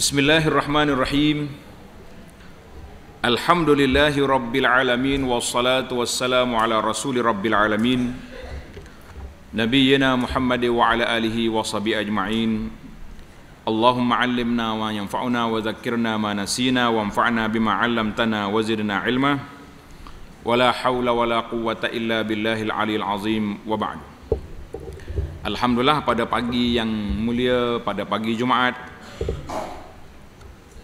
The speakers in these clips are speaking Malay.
Bismillahirrahmanirrahim Alhamdulillahi Rabbil Alamin Wassalatu wassalamu ala Rasuli Rabbil Alamin Nabiyyina Muhammad wa ala alihi wa sabi ajma'in Allahumma allimna wa yanfa'una wa zakirna ma nasina wa anfa'na bima allamtana wa zidna ilma Wa la hawla wa la quwata illa billahil alil azim wa ba'd Alhamdulillah pada pagi yang mulia pada pagi Jumaat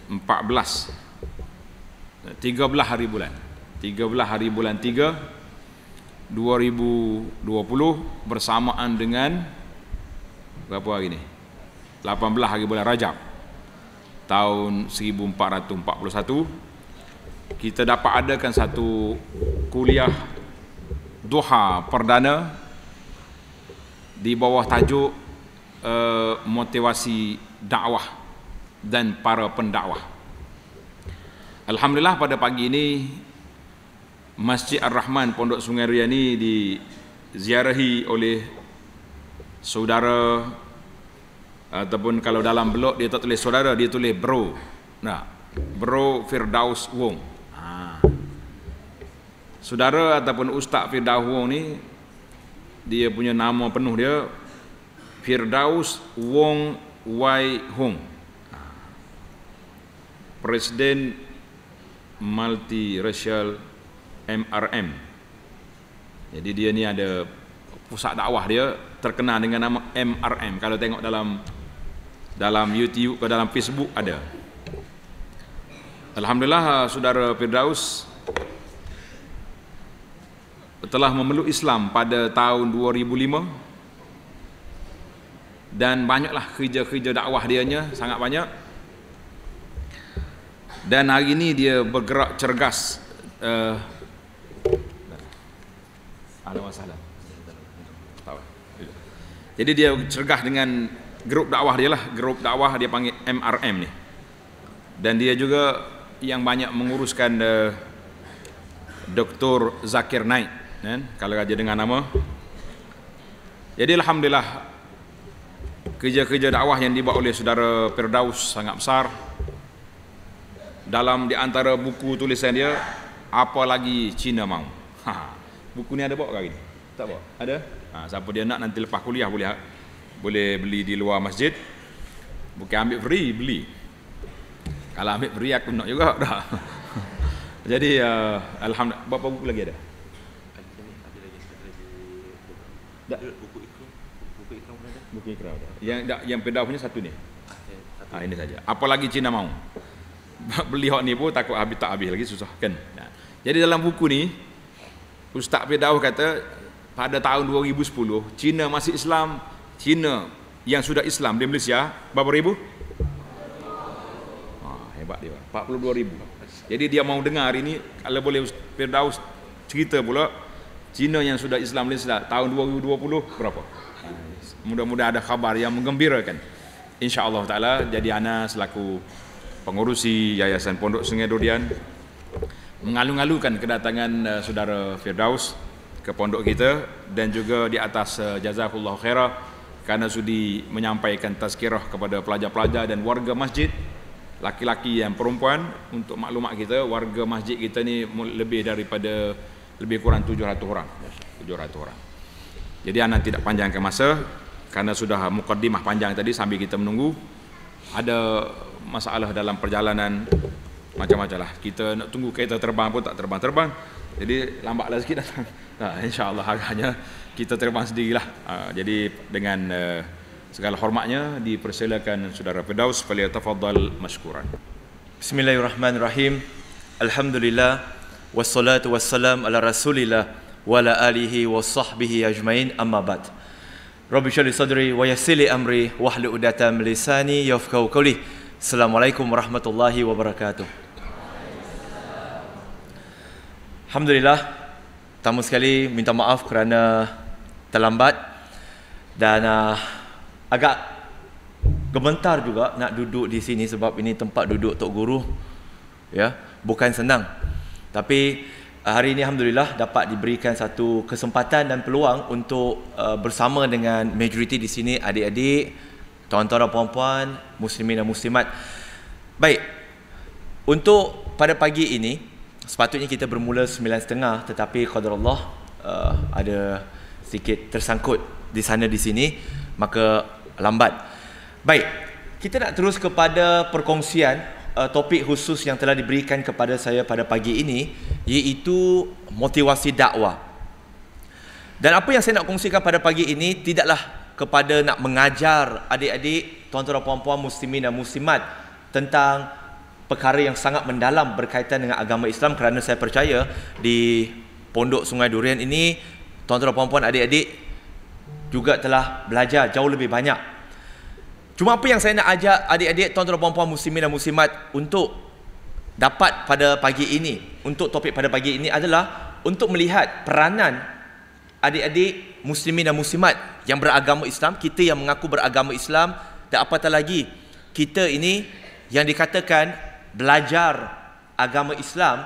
13 hari bulan 13 hari bulan 3 2020 bersamaan dengan berapa hari ni 18 hari bulan Rajab tahun 1441 kita dapat adakan satu kuliah duha perdana di bawah tajuk uh, motivasi dakwah dan para pendakwah. Alhamdulillah pada pagi ini Masjid Ar-Rahman Pondok Sungai Ria ini diziarahi oleh saudara ataupun kalau dalam blog dia tak tulis saudara dia tulis bro. Nah, bro Firdaus Wong. Ha. Saudara ataupun Ustaz Firdaus Wong ni dia punya nama penuh dia Firdaus Wong Wai Hong. Presiden multi Multiracial MRM. Jadi dia ni ada pusat dakwah dia terkenal dengan nama MRM. Kalau tengok dalam dalam YouTube ke dalam Facebook ada. Alhamdulillah eh, saudara Pirdaus telah memeluk Islam pada tahun 2005 dan banyaklah kerja-kerja dakwah dianya sangat banyak dan hari ini dia bergerak cergas uh, eh, ada masalah jadi dia cergah dengan grup dakwah dia lah grup dakwah dia panggil MRM ni dan dia juga yang banyak menguruskan uh, eh, Dr. Zakir Naik kan? kalau raja dengan nama jadi Alhamdulillah kerja-kerja dakwah yang dibuat oleh saudara Perdaus sangat besar dalam di antara buku tulisan dia apa lagi Cina mau. Ha. Buku ni ada bawa ke hari ni? Tak bawa. Ada? Ha, siapa dia nak nanti lepas kuliah boleh boleh beli di luar masjid. Bukan ambil free beli. Kalau ambil free aku nak juga dah. Jadi uh, alhamdulillah berapa buku lagi ada? Ada lagi lagi Tak buku ikram. Buku ikram ada. Buku ikram ada. Yang yang pedah satu ni. Ah ha, ini saja. Apa lagi Cina mau? beli hak ni pun takut habis tak habis lagi susah kan. Nah. Jadi dalam buku ni Ustaz Firdaus kata pada tahun 2010 Cina masih Islam, Cina yang sudah Islam di Malaysia berapa ribu? Ah, hebat dia. 42 ribu. Jadi dia mau dengar hari ni kalau boleh Ustaz Firdaus cerita pula Cina yang sudah Islam Malaysia tahun 2020 berapa? Mudah-mudahan ada khabar yang menggembirakan. Insya-Allah taala jadi ana selaku pengurusi Yayasan Pondok Sungai Durian mengalu-alukan kedatangan uh, saudara Firdaus ke pondok kita dan juga di atas uh, eh, jazakumullah khairah kerana sudi menyampaikan tazkirah kepada pelajar-pelajar dan warga masjid laki-laki dan perempuan untuk maklumat kita warga masjid kita ni lebih daripada lebih kurang 700 orang 700 orang jadi anak tidak panjangkan masa kerana sudah mukadimah panjang tadi sambil kita menunggu ada masalah dalam perjalanan macam-macam lah kita nak tunggu kereta terbang pun tak terbang-terbang jadi lambatlah sikit datang nah, insyaAllah harganya kita terbang sendirilah lah. jadi dengan eh, segala hormatnya dipersilakan saudara Fidaus paliya tafadhal masykuran Bismillahirrahmanirrahim Alhamdulillah wassalatu wassalam ala rasulillah wa ala alihi wa sahbihi ajmain amma ba'd Rabbi syali sadri wa yassili amri wa udatam lisani yafkau kaulih Assalamualaikum warahmatullahi wabarakatuh. Alhamdulillah, tamu sekali minta maaf kerana terlambat dan uh, agak gementar juga nak duduk di sini sebab ini tempat duduk Tok Guru. Ya, bukan senang. Tapi ah, hari ini alhamdulillah dapat diberikan satu kesempatan dan peluang untuk uh, bersama dengan majoriti di sini adik-adik tuan-tuan dan puan-puan, muslimin dan muslimat. Baik. Untuk pada pagi ini, sepatutnya kita bermula 9.30 tetapi qadarullah uh, ada sikit tersangkut di sana di sini, maka lambat. Baik. Kita nak terus kepada perkongsian uh, topik khusus yang telah diberikan kepada saya pada pagi ini iaitu motivasi dakwah. Dan apa yang saya nak kongsikan pada pagi ini tidaklah kepada nak mengajar adik-adik tuan-tuan puan-puan muslimin dan muslimat tentang perkara yang sangat mendalam berkaitan dengan agama Islam kerana saya percaya di Pondok Sungai Durian ini tuan-tuan puan-puan adik-adik juga telah belajar jauh lebih banyak. Cuma apa yang saya nak ajak adik-adik tuan-tuan puan-puan muslimin dan muslimat untuk dapat pada pagi ini, untuk topik pada pagi ini adalah untuk melihat peranan adik-adik muslimin dan muslimat yang beragama Islam, kita yang mengaku beragama Islam dan apatah lagi kita ini yang dikatakan belajar agama Islam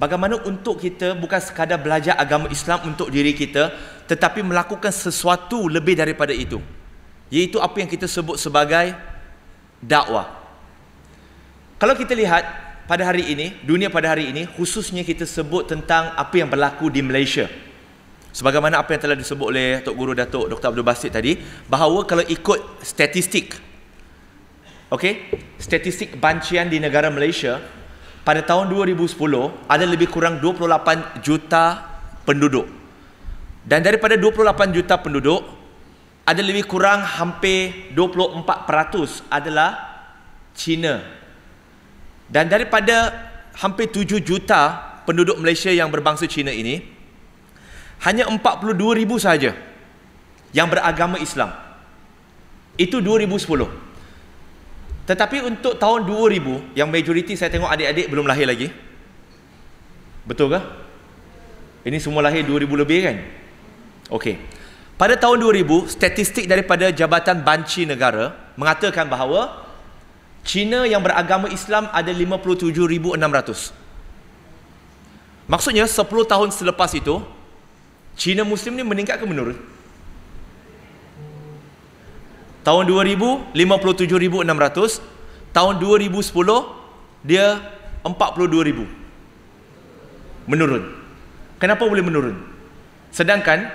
bagaimana untuk kita bukan sekadar belajar agama Islam untuk diri kita tetapi melakukan sesuatu lebih daripada itu iaitu apa yang kita sebut sebagai dakwah kalau kita lihat pada hari ini dunia pada hari ini khususnya kita sebut tentang apa yang berlaku di Malaysia sebagaimana apa yang telah disebut oleh Tok Guru Datuk Dr. Abdul Basit tadi bahawa kalau ikut statistik okay, statistik bancian di negara Malaysia pada tahun 2010 ada lebih kurang 28 juta penduduk dan daripada 28 juta penduduk ada lebih kurang hampir 24% adalah Cina dan daripada hampir 7 juta penduduk Malaysia yang berbangsa Cina ini hanya ribu sahaja yang beragama Islam. Itu 2010. Tetapi untuk tahun 2000, yang majoriti saya tengok adik-adik belum lahir lagi. Betul ke? Ini semua lahir 2000 lebih kan? Okey. Pada tahun 2000, statistik daripada Jabatan Banci Negara mengatakan bahawa Cina yang beragama Islam ada 57,600. Maksudnya 10 tahun selepas itu, Cina Muslim ni meningkat ke menurun? Tahun 2000, 57,600. Tahun 2010, dia 42,000. Menurun. Kenapa boleh menurun? Sedangkan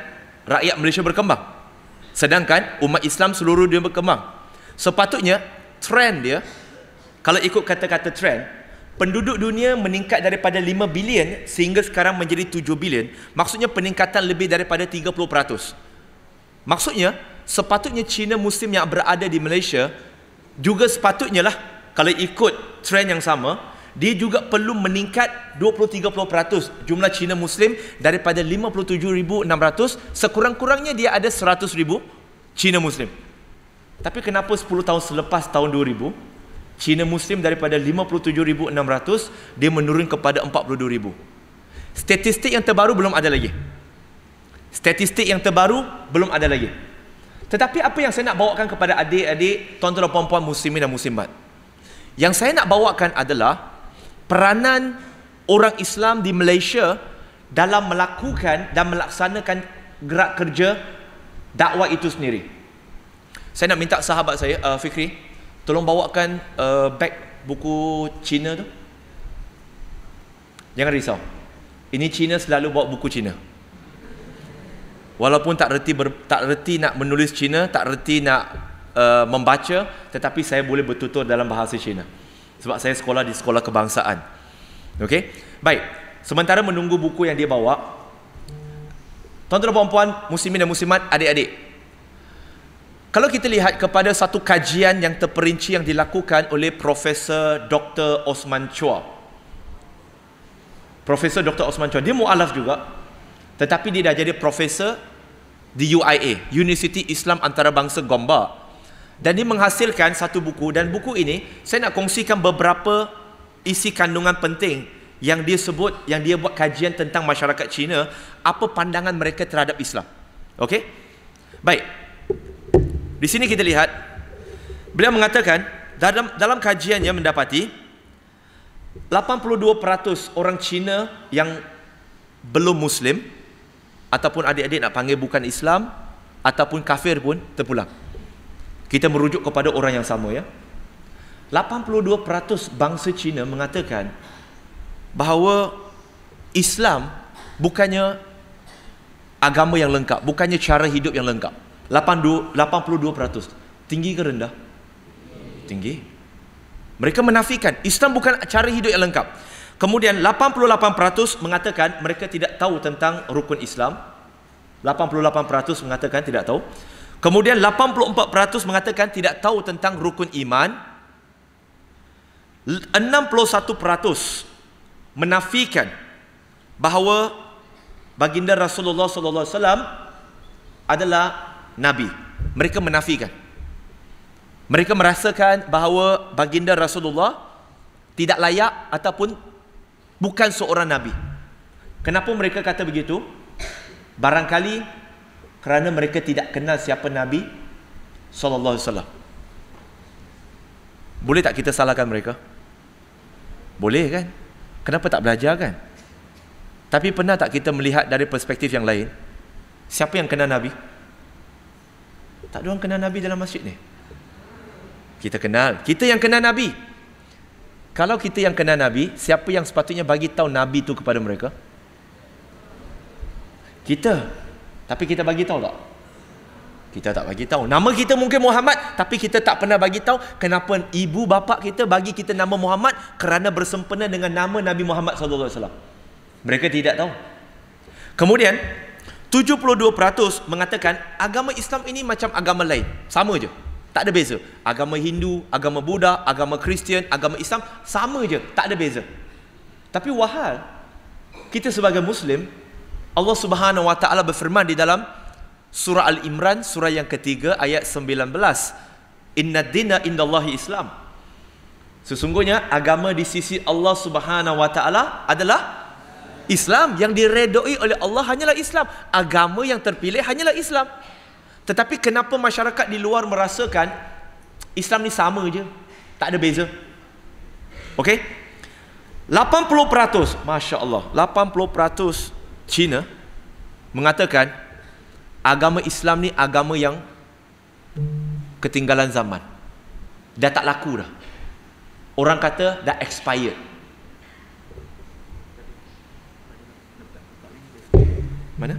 rakyat Malaysia berkembang. Sedangkan umat Islam seluruh dunia berkembang. Sepatutnya trend dia, kalau ikut kata-kata trend, penduduk dunia meningkat daripada 5 bilion sehingga sekarang menjadi 7 bilion maksudnya peningkatan lebih daripada 30% maksudnya sepatutnya China Muslim yang berada di Malaysia juga sepatutnya lah kalau ikut trend yang sama dia juga perlu meningkat 20-30% jumlah China Muslim daripada 57,600 sekurang-kurangnya dia ada 100,000 China Muslim tapi kenapa 10 tahun selepas tahun Cina Muslim daripada 57,600 dia menurun kepada 42,000. Statistik yang terbaru belum ada lagi. Statistik yang terbaru belum ada lagi. Tetapi apa yang saya nak bawakan kepada adik-adik, tuan-tuan dan puan-puan muslimin dan muslimat. Yang saya nak bawakan adalah peranan orang Islam di Malaysia dalam melakukan dan melaksanakan gerak kerja dakwah itu sendiri. Saya nak minta sahabat saya, uh, Fikri, tolong bawakan uh, beg buku Cina tu. Jangan risau. Ini Cina selalu bawa buku Cina. Walaupun tak reti ber, tak reti nak menulis Cina, tak reti nak uh, membaca, tetapi saya boleh bertutur dalam bahasa Cina. Sebab saya sekolah di sekolah kebangsaan. Okey. Baik. Sementara menunggu buku yang dia bawa, tuan-tuan dan puan-puan, muslimin dan muslimat, adik-adik, kalau kita lihat kepada satu kajian yang terperinci yang dilakukan oleh Profesor Dr. Osman Chua. Profesor Dr. Osman Chua, dia mu'alaf juga. Tetapi dia dah jadi Profesor di UIA, University Islam Antarabangsa Gombak. Dan dia menghasilkan satu buku dan buku ini saya nak kongsikan beberapa isi kandungan penting yang dia sebut, yang dia buat kajian tentang masyarakat Cina, apa pandangan mereka terhadap Islam. Okey? Baik, di sini kita lihat beliau mengatakan dalam dalam kajiannya mendapati 82% orang Cina yang belum muslim ataupun adik-adik nak panggil bukan Islam ataupun kafir pun terpulang. Kita merujuk kepada orang yang sama ya. 82% bangsa Cina mengatakan bahawa Islam bukannya agama yang lengkap, bukannya cara hidup yang lengkap. 82% 82%. Tinggi ke rendah? Tinggi. Mereka menafikan Islam bukan cara hidup yang lengkap. Kemudian 88% mengatakan mereka tidak tahu tentang rukun Islam. 88% mengatakan tidak tahu. Kemudian 84% mengatakan tidak tahu tentang rukun iman. 61% menafikan bahawa baginda Rasulullah sallallahu alaihi adalah Nabi. Mereka menafikan. Mereka merasakan bahawa baginda Rasulullah tidak layak ataupun bukan seorang Nabi. Kenapa mereka kata begitu? Barangkali kerana mereka tidak kenal siapa Nabi Sallallahu Alaihi Wasallam. Boleh tak kita salahkan mereka? Boleh kan? Kenapa tak belajar kan? Tapi pernah tak kita melihat dari perspektif yang lain? Siapa yang kenal Nabi? Nabi. Tak ada orang kenal Nabi dalam masjid ni. Kita kenal. Kita yang kenal Nabi. Kalau kita yang kenal Nabi, siapa yang sepatutnya bagi tahu Nabi tu kepada mereka? Kita. Tapi kita bagi tahu tak? Kita tak bagi tahu. Nama kita mungkin Muhammad, tapi kita tak pernah bagi tahu kenapa ibu bapa kita bagi kita nama Muhammad kerana bersempena dengan nama Nabi Muhammad sallallahu alaihi wasallam. Mereka tidak tahu. Kemudian, 72% mengatakan agama Islam ini macam agama lain. Sama je. Tak ada beza. Agama Hindu, agama Buddha, agama Kristian, agama Islam sama je. Tak ada beza. Tapi wahal kita sebagai muslim Allah Subhanahu wa taala berfirman di dalam surah Al-Imran surah yang ketiga ayat 19 Inna dina indallahi Islam Sesungguhnya agama di sisi Allah Subhanahu wa taala adalah Islam yang diredoi oleh Allah hanyalah Islam. Agama yang terpilih hanyalah Islam. Tetapi kenapa masyarakat di luar merasakan Islam ni sama je? Tak ada beza. Okey. 80%, masya-Allah, 80% Cina mengatakan agama Islam ni agama yang ketinggalan zaman. Dah tak laku dah. Orang kata dah expired. Mana?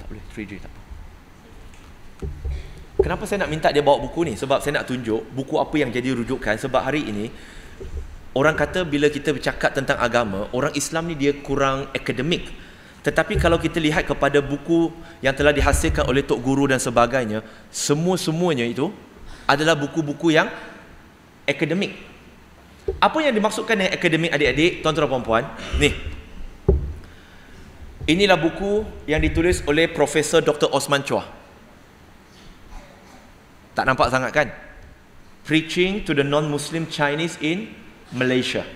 Tak boleh, 3G tak apa. Kenapa saya nak minta dia bawa buku ni? Sebab saya nak tunjuk buku apa yang jadi rujukan. Sebab hari ini, orang kata bila kita bercakap tentang agama, orang Islam ni dia kurang akademik. Tetapi kalau kita lihat kepada buku yang telah dihasilkan oleh Tok Guru dan sebagainya, semua-semuanya itu adalah buku-buku yang akademik. Apa yang dimaksudkan dengan akademik adik-adik, tuan-tuan dan puan-puan? Ni, Inilah buku yang ditulis oleh Profesor Dr. Osman Chua. Tak nampak sangat kan? Preaching to the Non-Muslim Chinese in Malaysia.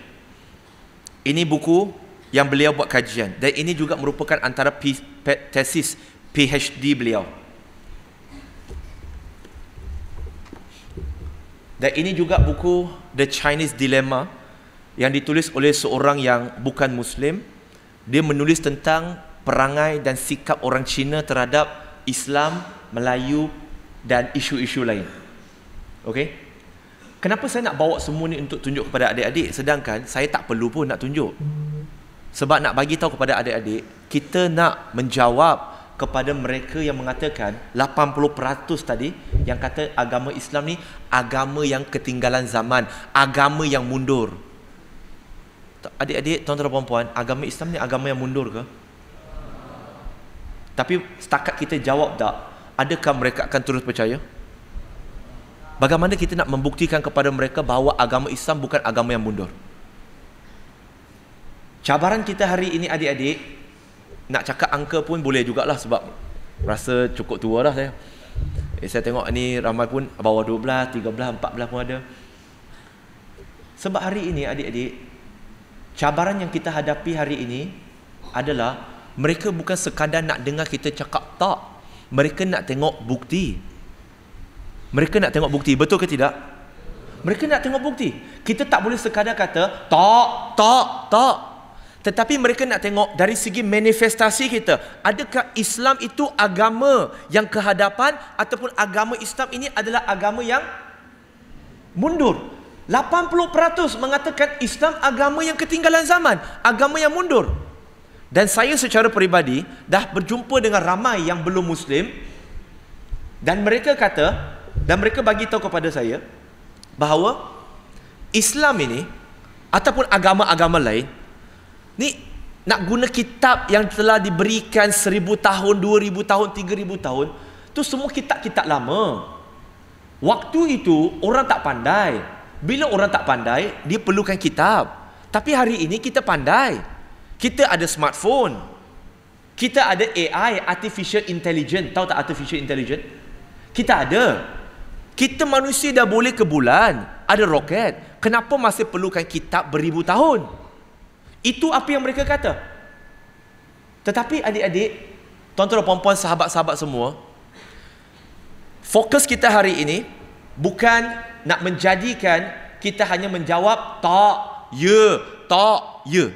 Ini buku yang beliau buat kajian. Dan ini juga merupakan antara P- tesis PhD beliau. Dan ini juga buku The Chinese Dilemma yang ditulis oleh seorang yang bukan Muslim, dia menulis tentang perangai dan sikap orang Cina terhadap Islam, Melayu dan isu-isu lain. Okey. Kenapa saya nak bawa semua ni untuk tunjuk kepada adik-adik sedangkan saya tak perlu pun nak tunjuk. Sebab nak bagi tahu kepada adik-adik, kita nak menjawab kepada mereka yang mengatakan 80% tadi yang kata agama Islam ni agama yang ketinggalan zaman, agama yang mundur adik-adik, tuan-tuan dan agama Islam ni agama yang mundur ke? Tapi setakat kita jawab tak, adakah mereka akan terus percaya? Bagaimana kita nak membuktikan kepada mereka bahawa agama Islam bukan agama yang mundur? Cabaran kita hari ini adik-adik, nak cakap angka pun boleh jugalah sebab rasa cukup tua lah saya. Eh, saya tengok ni ramai pun bawah 12, 13, 14 pun ada. Sebab hari ini adik-adik, cabaran yang kita hadapi hari ini adalah mereka bukan sekadar nak dengar kita cakap tak mereka nak tengok bukti mereka nak tengok bukti betul ke tidak mereka nak tengok bukti kita tak boleh sekadar kata tak tak tak tetapi mereka nak tengok dari segi manifestasi kita adakah Islam itu agama yang kehadapan ataupun agama Islam ini adalah agama yang mundur 80% mengatakan Islam agama yang ketinggalan zaman, agama yang mundur. Dan saya secara peribadi dah berjumpa dengan ramai yang belum muslim dan mereka kata dan mereka bagi tahu kepada saya bahawa Islam ini ataupun agama-agama lain ni nak guna kitab yang telah diberikan seribu tahun, dua ribu tahun, tiga ribu tahun tu semua kitab-kitab lama. Waktu itu orang tak pandai. Bila orang tak pandai, dia perlukan kitab. Tapi hari ini kita pandai. Kita ada smartphone. Kita ada AI, artificial intelligence. Tahu tak artificial intelligence? Kita ada. Kita manusia dah boleh ke bulan, ada roket. Kenapa masih perlukan kitab beribu tahun? Itu apa yang mereka kata. Tetapi adik-adik, tuan-tuan dan puan-puan, sahabat-sahabat semua, fokus kita hari ini bukan nak menjadikan kita hanya menjawab tak, ya, tak, ya.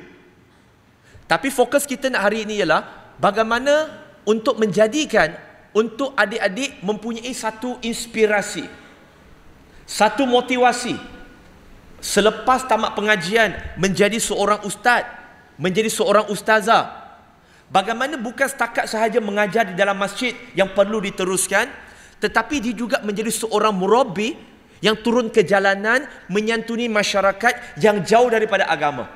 Tapi fokus kita nak hari ini ialah bagaimana untuk menjadikan untuk adik-adik mempunyai satu inspirasi. Satu motivasi. Selepas tamat pengajian menjadi seorang ustaz, menjadi seorang ustazah. Bagaimana bukan setakat sahaja mengajar di dalam masjid yang perlu diteruskan, tetapi dia juga menjadi seorang murabi yang turun ke jalanan menyantuni masyarakat yang jauh daripada agama.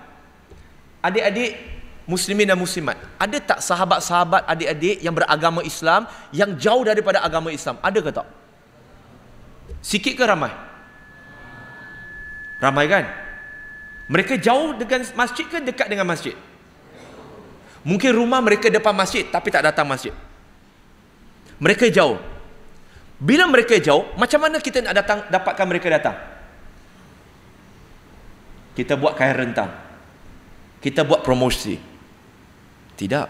Adik-adik muslimin dan muslimat, ada tak sahabat-sahabat adik-adik yang beragama Islam yang jauh daripada agama Islam? Ada ke tak? Sikit ke ramai? Ramai kan? Mereka jauh dengan masjid ke dekat dengan masjid? Mungkin rumah mereka depan masjid tapi tak datang masjid. Mereka jauh. Bila mereka jauh, macam mana kita nak datang dapatkan mereka datang? Kita buat kain rentang. Kita buat promosi. Tidak.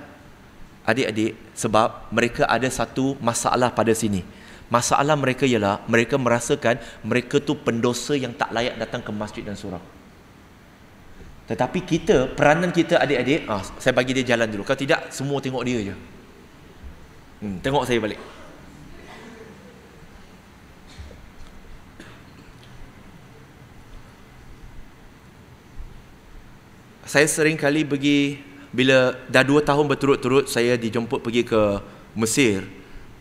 Adik-adik, sebab mereka ada satu masalah pada sini. Masalah mereka ialah mereka merasakan mereka tu pendosa yang tak layak datang ke masjid dan surau. Tetapi kita, peranan kita adik-adik, ah, saya bagi dia jalan dulu. Kalau tidak, semua tengok dia je. Hmm, tengok saya balik. saya sering kali pergi bila dah dua tahun berturut-turut saya dijemput pergi ke Mesir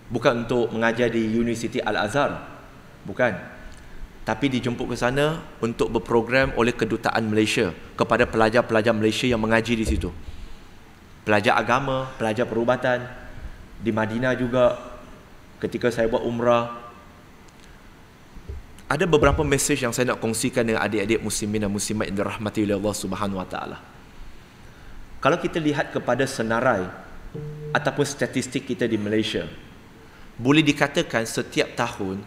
bukan untuk mengajar di University Al-Azhar bukan tapi dijemput ke sana untuk berprogram oleh kedutaan Malaysia kepada pelajar-pelajar Malaysia yang mengaji di situ pelajar agama, pelajar perubatan di Madinah juga ketika saya buat umrah ada beberapa mesej yang saya nak kongsikan dengan adik-adik muslimin dan muslimat yang dirahmati oleh Allah Subhanahu Wa Taala. Kalau kita lihat kepada senarai ataupun statistik kita di Malaysia, boleh dikatakan setiap tahun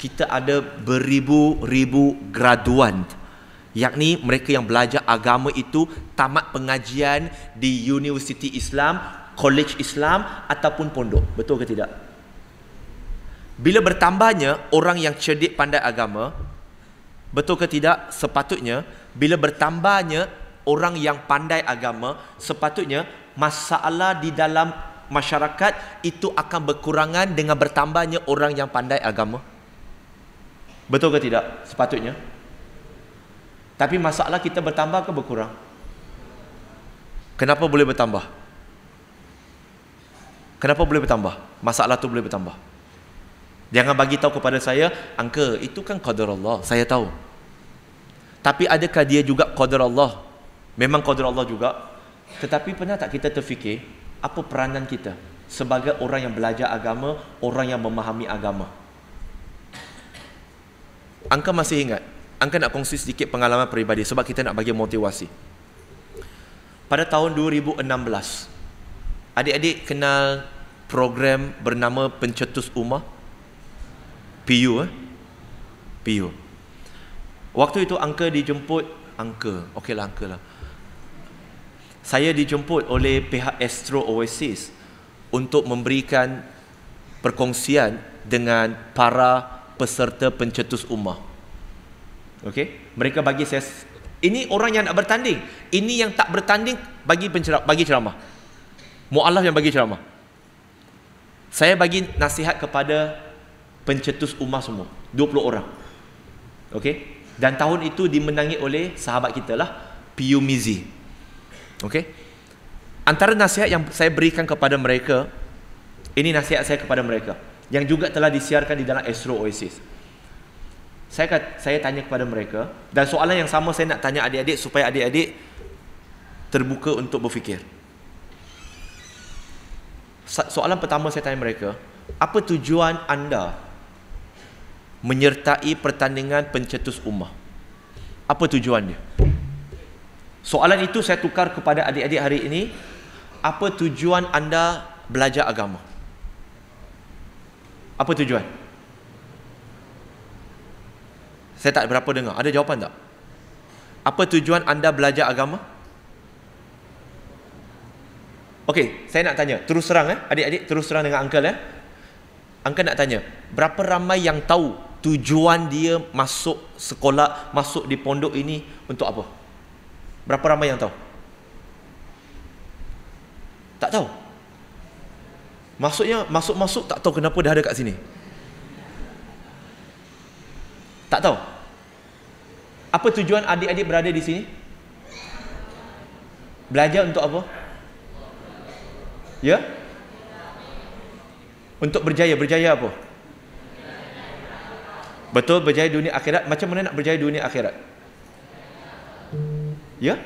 kita ada beribu-ribu graduan yakni mereka yang belajar agama itu tamat pengajian di Universiti Islam, College Islam ataupun pondok. Betul ke tidak? Bila bertambahnya orang yang cerdik pandai agama, betul ke tidak sepatutnya bila bertambahnya orang yang pandai agama, sepatutnya masalah di dalam masyarakat itu akan berkurangan dengan bertambahnya orang yang pandai agama. Betul ke tidak sepatutnya? Tapi masalah kita bertambah ke berkurang? Kenapa boleh bertambah? Kenapa boleh bertambah? Masalah tu boleh bertambah. Jangan bagi tahu kepada saya, angka itu kan qadar Allah. Saya tahu. Tapi adakah dia juga qadar Allah? Memang qadar Allah juga. Tetapi pernah tak kita terfikir apa peranan kita sebagai orang yang belajar agama, orang yang memahami agama? Angka masih ingat? Angka nak kongsi sedikit pengalaman peribadi sebab kita nak bagi motivasi. Pada tahun 2016, adik-adik kenal program bernama Pencetus Ummah? PU eh? PU waktu itu Uncle dijemput Uncle okey lah Uncle lah saya dijemput oleh pihak Astro Oasis untuk memberikan perkongsian dengan para peserta pencetus ummah. Okey, mereka bagi saya ini orang yang nak bertanding. Ini yang tak bertanding bagi pencerah bagi ceramah. Mualaf yang bagi ceramah. Saya bagi nasihat kepada pencetus umat semua 20 orang okay? dan tahun itu dimenangi oleh sahabat kita lah Piyu Mizi okay? antara nasihat yang saya berikan kepada mereka ini nasihat saya kepada mereka yang juga telah disiarkan di dalam Astro Oasis saya, kata, saya tanya kepada mereka dan soalan yang sama saya nak tanya adik-adik supaya adik-adik terbuka untuk berfikir soalan pertama saya tanya mereka apa tujuan anda menyertai pertandingan pencetus ummah. Apa tujuan dia? Soalan itu saya tukar kepada adik-adik hari ini. Apa tujuan anda belajar agama? Apa tujuan? Saya tak berapa dengar. Ada jawapan tak? Apa tujuan anda belajar agama? Okey, saya nak tanya. Terus terang eh, adik-adik terus terang dengan uncle eh. Uncle nak tanya, berapa ramai yang tahu tujuan dia masuk sekolah, masuk di pondok ini untuk apa? Berapa ramai yang tahu? Tak tahu. Maksudnya masuk-masuk tak tahu kenapa dah ada kat sini. Tak tahu. Apa tujuan adik-adik berada di sini? Belajar untuk apa? Ya? Untuk berjaya, berjaya apa? Betul berjaya dunia akhirat Macam mana nak berjaya dunia akhirat Ya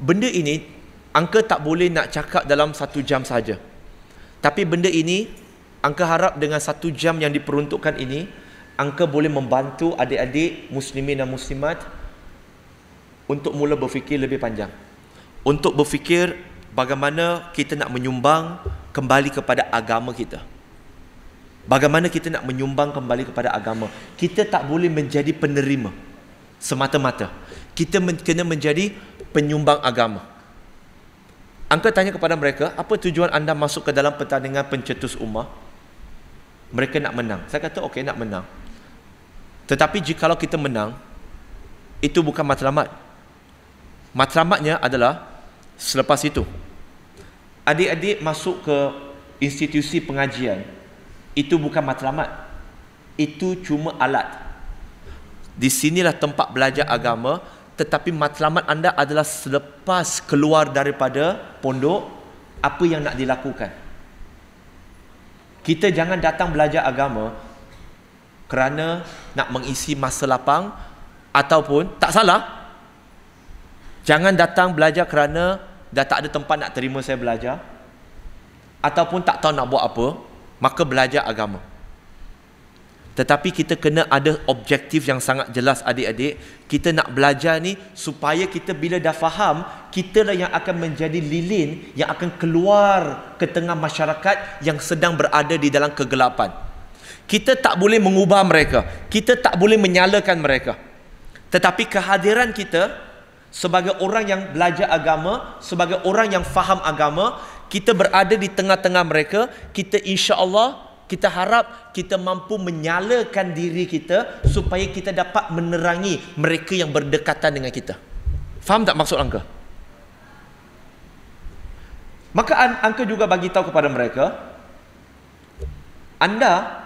Benda ini Angka tak boleh nak cakap dalam satu jam saja. Tapi benda ini Angka harap dengan satu jam yang diperuntukkan ini Angka boleh membantu adik-adik Muslimin dan muslimat Untuk mula berfikir lebih panjang Untuk berfikir Bagaimana kita nak menyumbang Kembali kepada agama kita Bagaimana kita nak menyumbang kembali kepada agama? Kita tak boleh menjadi penerima semata-mata. Kita men- kena menjadi penyumbang agama. Angka tanya kepada mereka, apa tujuan anda masuk ke dalam pertandingan pencetus umat? Mereka nak menang. Saya kata, okey nak menang. Tetapi jika kalau kita menang, itu bukan matlamat. Matlamatnya adalah selepas itu. Adik-adik masuk ke institusi pengajian itu bukan matlamat itu cuma alat di sinilah tempat belajar agama tetapi matlamat anda adalah selepas keluar daripada pondok apa yang nak dilakukan kita jangan datang belajar agama kerana nak mengisi masa lapang ataupun tak salah jangan datang belajar kerana dah tak ada tempat nak terima saya belajar ataupun tak tahu nak buat apa maka belajar agama. Tetapi kita kena ada objektif yang sangat jelas adik-adik. Kita nak belajar ni supaya kita bila dah faham, kitalah yang akan menjadi lilin yang akan keluar ke tengah masyarakat yang sedang berada di dalam kegelapan. Kita tak boleh mengubah mereka. Kita tak boleh menyalakan mereka. Tetapi kehadiran kita sebagai orang yang belajar agama, sebagai orang yang faham agama, kita berada di tengah-tengah mereka kita insya-Allah kita harap kita mampu menyalakan diri kita supaya kita dapat menerangi mereka yang berdekatan dengan kita faham tak maksud angka maka angka juga bagi tahu kepada mereka anda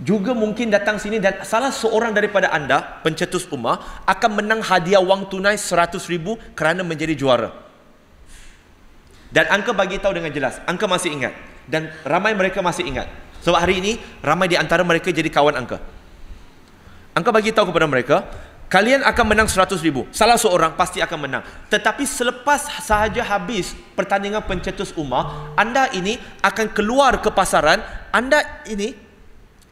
juga mungkin datang sini dan salah seorang daripada anda pencetus umah akan menang hadiah wang tunai 100 ribu kerana menjadi juara dan angka bagi tahu dengan jelas. Angka masih ingat. Dan ramai mereka masih ingat. Sebab hari ini ramai di antara mereka jadi kawan angka. Angka bagi tahu kepada mereka, kalian akan menang 100 ribu. Salah seorang pasti akan menang. Tetapi selepas sahaja habis pertandingan pencetus Umar, anda ini akan keluar ke pasaran, anda ini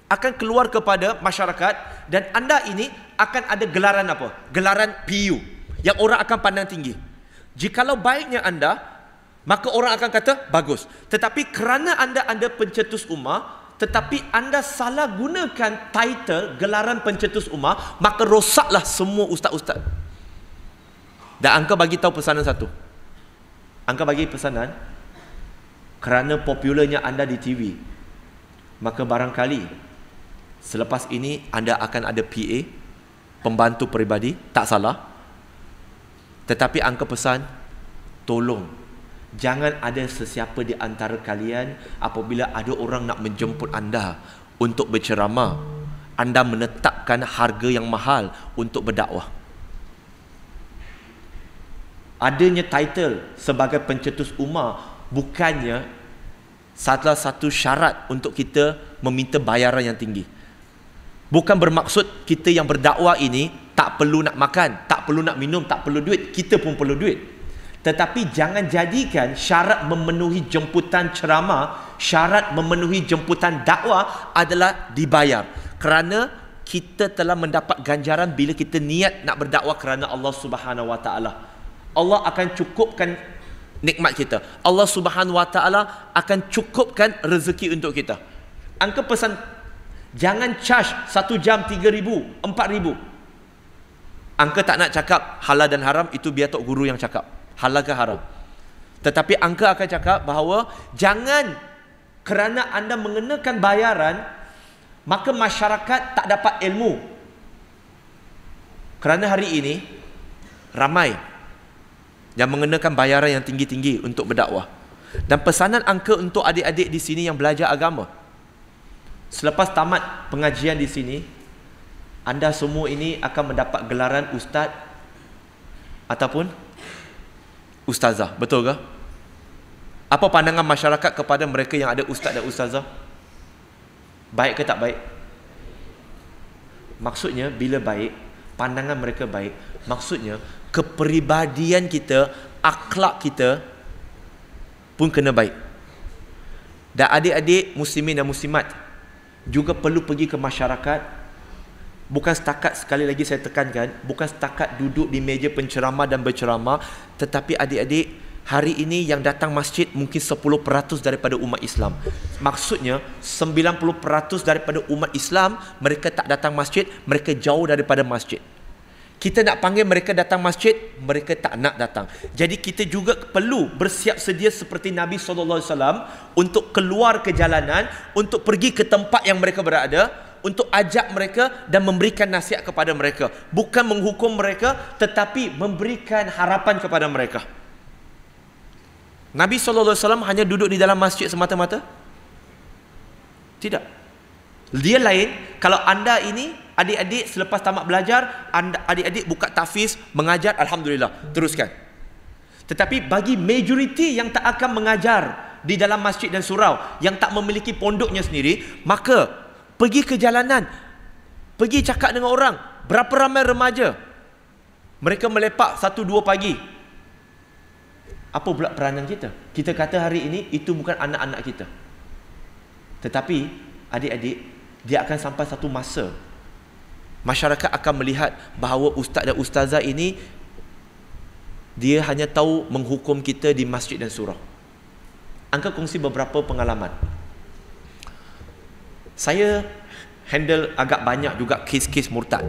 akan keluar kepada masyarakat dan anda ini akan ada gelaran apa? Gelaran PU yang orang akan pandang tinggi. Jikalau baiknya anda, maka orang akan kata bagus tetapi kerana anda anda pencetus umat, tetapi anda salah gunakan title gelaran pencetus umat, maka rosaklah semua ustaz-ustaz dan angka bagi tahu pesanan satu angka bagi pesanan kerana popularnya anda di TV maka barangkali selepas ini anda akan ada PA pembantu peribadi tak salah tetapi angka pesan tolong Jangan ada sesiapa di antara kalian apabila ada orang nak menjemput anda untuk berceramah. Anda menetapkan harga yang mahal untuk berdakwah. Adanya title sebagai pencetus umat bukannya salah satu syarat untuk kita meminta bayaran yang tinggi. Bukan bermaksud kita yang berdakwah ini tak perlu nak makan, tak perlu nak minum, tak perlu duit. Kita pun perlu duit. Tetapi jangan jadikan syarat memenuhi jemputan ceramah, syarat memenuhi jemputan dakwah adalah dibayar. Kerana kita telah mendapat ganjaran bila kita niat nak berdakwah kerana Allah Subhanahu Wa Taala. Allah akan cukupkan nikmat kita. Allah Subhanahu Wa Taala akan cukupkan rezeki untuk kita. Angka pesan jangan charge satu jam tiga ribu, empat ribu. Angka tak nak cakap halal dan haram itu biar tok guru yang cakap halal ke haram. Tetapi angka akan cakap bahawa jangan kerana anda mengenakan bayaran maka masyarakat tak dapat ilmu. Kerana hari ini ramai yang mengenakan bayaran yang tinggi-tinggi untuk berdakwah. Dan pesanan angka untuk adik-adik di sini yang belajar agama. Selepas tamat pengajian di sini, anda semua ini akan mendapat gelaran ustaz ataupun ustazah betul ke apa pandangan masyarakat kepada mereka yang ada ustaz dan ustazah baik ke tak baik maksudnya bila baik pandangan mereka baik maksudnya kepribadian kita akhlak kita pun kena baik dan adik-adik muslimin dan muslimat juga perlu pergi ke masyarakat bukan setakat sekali lagi saya tekankan bukan setakat duduk di meja penceramah dan berceramah tetapi adik-adik hari ini yang datang masjid mungkin 10% daripada umat Islam maksudnya 90% daripada umat Islam mereka tak datang masjid mereka jauh daripada masjid kita nak panggil mereka datang masjid mereka tak nak datang jadi kita juga perlu bersiap sedia seperti Nabi SAW untuk keluar ke jalanan untuk pergi ke tempat yang mereka berada untuk ajak mereka dan memberikan nasihat kepada mereka bukan menghukum mereka tetapi memberikan harapan kepada mereka Nabi sallallahu alaihi hanya duduk di dalam masjid semata-mata? Tidak. Dia lain kalau anda ini adik-adik selepas tamat belajar anda adik-adik buka tahfiz mengajar alhamdulillah teruskan. Tetapi bagi majoriti yang tak akan mengajar di dalam masjid dan surau yang tak memiliki pondoknya sendiri maka pergi ke jalanan pergi cakap dengan orang berapa ramai remaja mereka melepak satu dua pagi apa pula peranan kita kita kata hari ini itu bukan anak-anak kita tetapi adik-adik dia akan sampai satu masa masyarakat akan melihat bahawa ustaz dan ustazah ini dia hanya tahu menghukum kita di masjid dan surau angka kongsi beberapa pengalaman saya handle agak banyak juga kes-kes murtad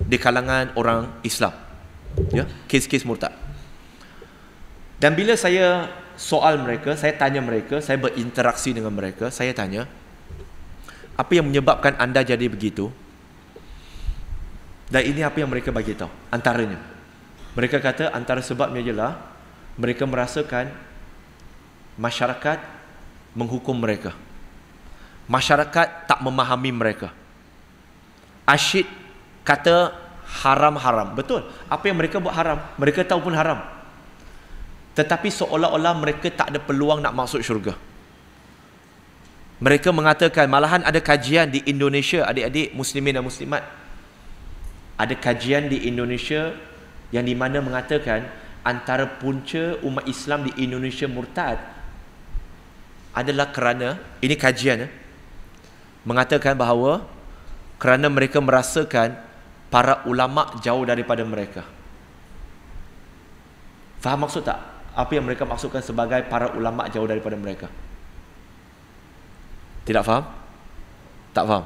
di kalangan orang Islam. Ya, kes-kes murtad. Dan bila saya soal mereka, saya tanya mereka, saya berinteraksi dengan mereka, saya tanya, apa yang menyebabkan anda jadi begitu? Dan ini apa yang mereka bagi tahu antaranya. Mereka kata antara sebabnya ialah mereka merasakan masyarakat menghukum mereka masyarakat tak memahami mereka. Asyid kata haram-haram. Betul. Apa yang mereka buat haram, mereka tahu pun haram. Tetapi seolah-olah mereka tak ada peluang nak masuk syurga. Mereka mengatakan, malahan ada kajian di Indonesia, adik-adik muslimin dan muslimat. Ada kajian di Indonesia yang di mana mengatakan antara punca umat Islam di Indonesia murtad adalah kerana ini kajian eh, mengatakan bahawa kerana mereka merasakan para ulama jauh daripada mereka. Faham maksud tak? Apa yang mereka maksudkan sebagai para ulama jauh daripada mereka? Tidak faham? Tak faham.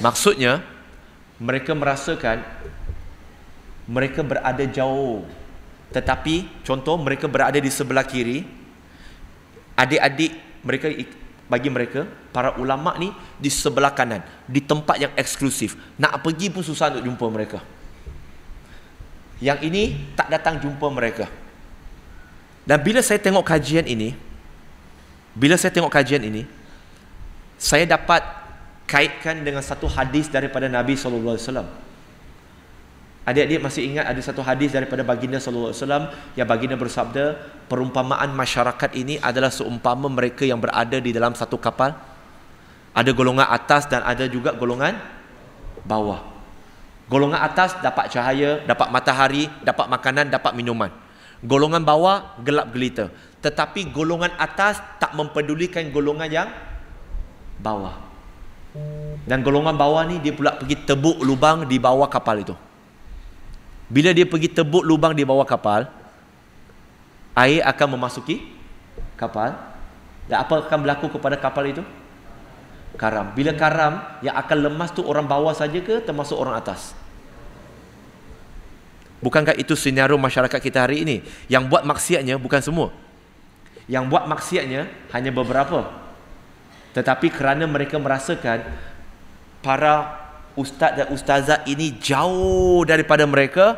Maksudnya mereka merasakan mereka berada jauh tetapi contoh mereka berada di sebelah kiri adik-adik mereka bagi mereka para ulama ni di sebelah kanan di tempat yang eksklusif nak pergi pun susah untuk jumpa mereka yang ini tak datang jumpa mereka dan bila saya tengok kajian ini bila saya tengok kajian ini saya dapat kaitkan dengan satu hadis daripada Nabi sallallahu alaihi wasallam Adik-adik masih ingat ada satu hadis daripada baginda sallallahu alaihi wasallam yang baginda bersabda, perumpamaan masyarakat ini adalah seumpama mereka yang berada di dalam satu kapal. Ada golongan atas dan ada juga golongan bawah. Golongan atas dapat cahaya, dapat matahari, dapat makanan, dapat minuman. Golongan bawah gelap gelita. Tetapi golongan atas tak mempedulikan golongan yang bawah. Dan golongan bawah ni dia pula pergi tebuk lubang di bawah kapal itu. Bila dia pergi tebuk lubang di bawah kapal, air akan memasuki kapal. Dan apa akan berlaku kepada kapal itu? Karam. Bila karam, yang akan lemas tu orang bawah saja ke termasuk orang atas? Bukankah itu senario masyarakat kita hari ini? Yang buat maksiatnya bukan semua. Yang buat maksiatnya hanya beberapa. Tetapi kerana mereka merasakan para ustaz dan ustazah ini jauh daripada mereka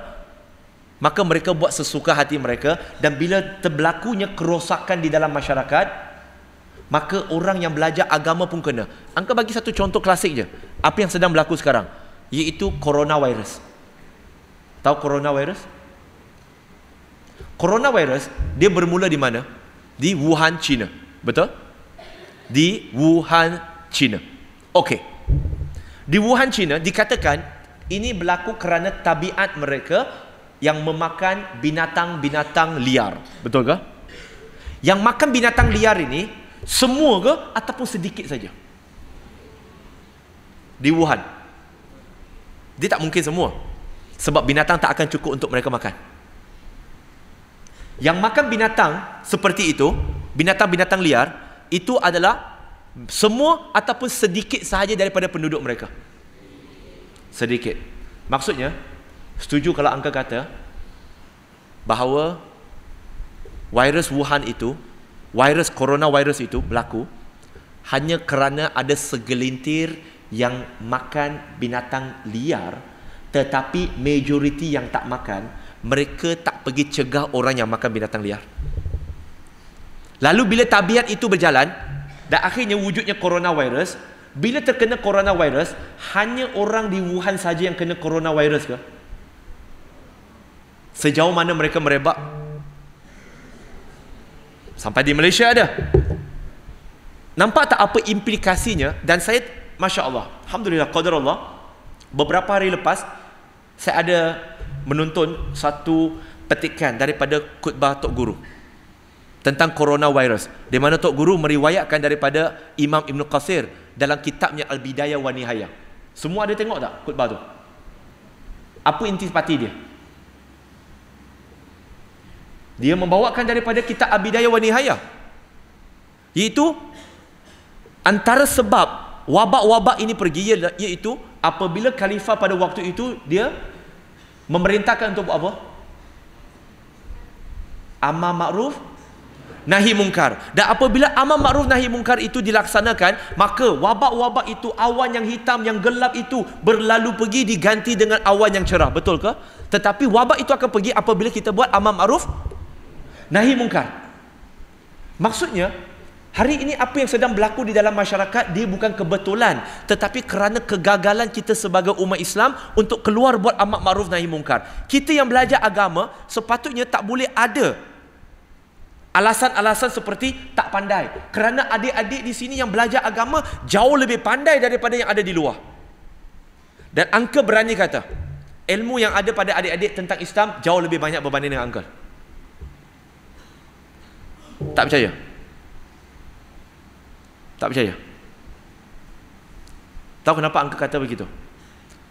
maka mereka buat sesuka hati mereka dan bila terbelakunya kerosakan di dalam masyarakat maka orang yang belajar agama pun kena angka bagi satu contoh klasik je apa yang sedang berlaku sekarang iaitu coronavirus tahu coronavirus coronavirus dia bermula di mana di Wuhan China betul di Wuhan China okey di Wuhan China dikatakan ini berlaku kerana tabiat mereka yang memakan binatang-binatang liar. Betul ke? Yang makan binatang liar ini semua ke ataupun sedikit saja? Di Wuhan. Dia tak mungkin semua. Sebab binatang tak akan cukup untuk mereka makan. Yang makan binatang seperti itu, binatang-binatang liar, itu adalah semua ataupun sedikit sahaja daripada penduduk mereka sedikit maksudnya setuju kalau angka kata bahawa virus Wuhan itu virus corona virus itu berlaku hanya kerana ada segelintir yang makan binatang liar tetapi majoriti yang tak makan mereka tak pergi cegah orang yang makan binatang liar lalu bila tabiat itu berjalan dan akhirnya wujudnya coronavirus. Bila terkena coronavirus, hanya orang di Wuhan saja yang kena coronavirus ke? Sejauh mana mereka merebak? Sampai di Malaysia ada. Nampak tak apa implikasinya? Dan saya, Masya Allah, Alhamdulillah, Qadar Allah, beberapa hari lepas, saya ada menonton satu petikan daripada khutbah Tok Guru tentang coronavirus di mana Tok Guru meriwayatkan daripada Imam Ibn Qasir dalam kitabnya Al-Bidayah wa Nihayah semua ada tengok tak khutbah tu apa intipati dia dia membawakan daripada kitab Al-Bidayah wa Nihayah iaitu antara sebab wabak-wabak ini pergi iaitu apabila khalifah pada waktu itu dia memerintahkan untuk buat apa Amma makruf nahi mungkar dan apabila amar makruf nahi mungkar itu dilaksanakan maka wabak-wabak itu awan yang hitam yang gelap itu berlalu pergi diganti dengan awan yang cerah betul ke tetapi wabak itu akan pergi apabila kita buat amar makruf nahi mungkar maksudnya Hari ini apa yang sedang berlaku di dalam masyarakat dia bukan kebetulan tetapi kerana kegagalan kita sebagai umat Islam untuk keluar buat amat makruf nahi mungkar. Kita yang belajar agama sepatutnya tak boleh ada alasan-alasan seperti tak pandai. Kerana adik-adik di sini yang belajar agama jauh lebih pandai daripada yang ada di luar. Dan Uncle berani kata, ilmu yang ada pada adik-adik tentang Islam jauh lebih banyak berbanding dengan Uncle. Tak percaya? Tak percaya? Tahu kenapa Uncle kata begitu?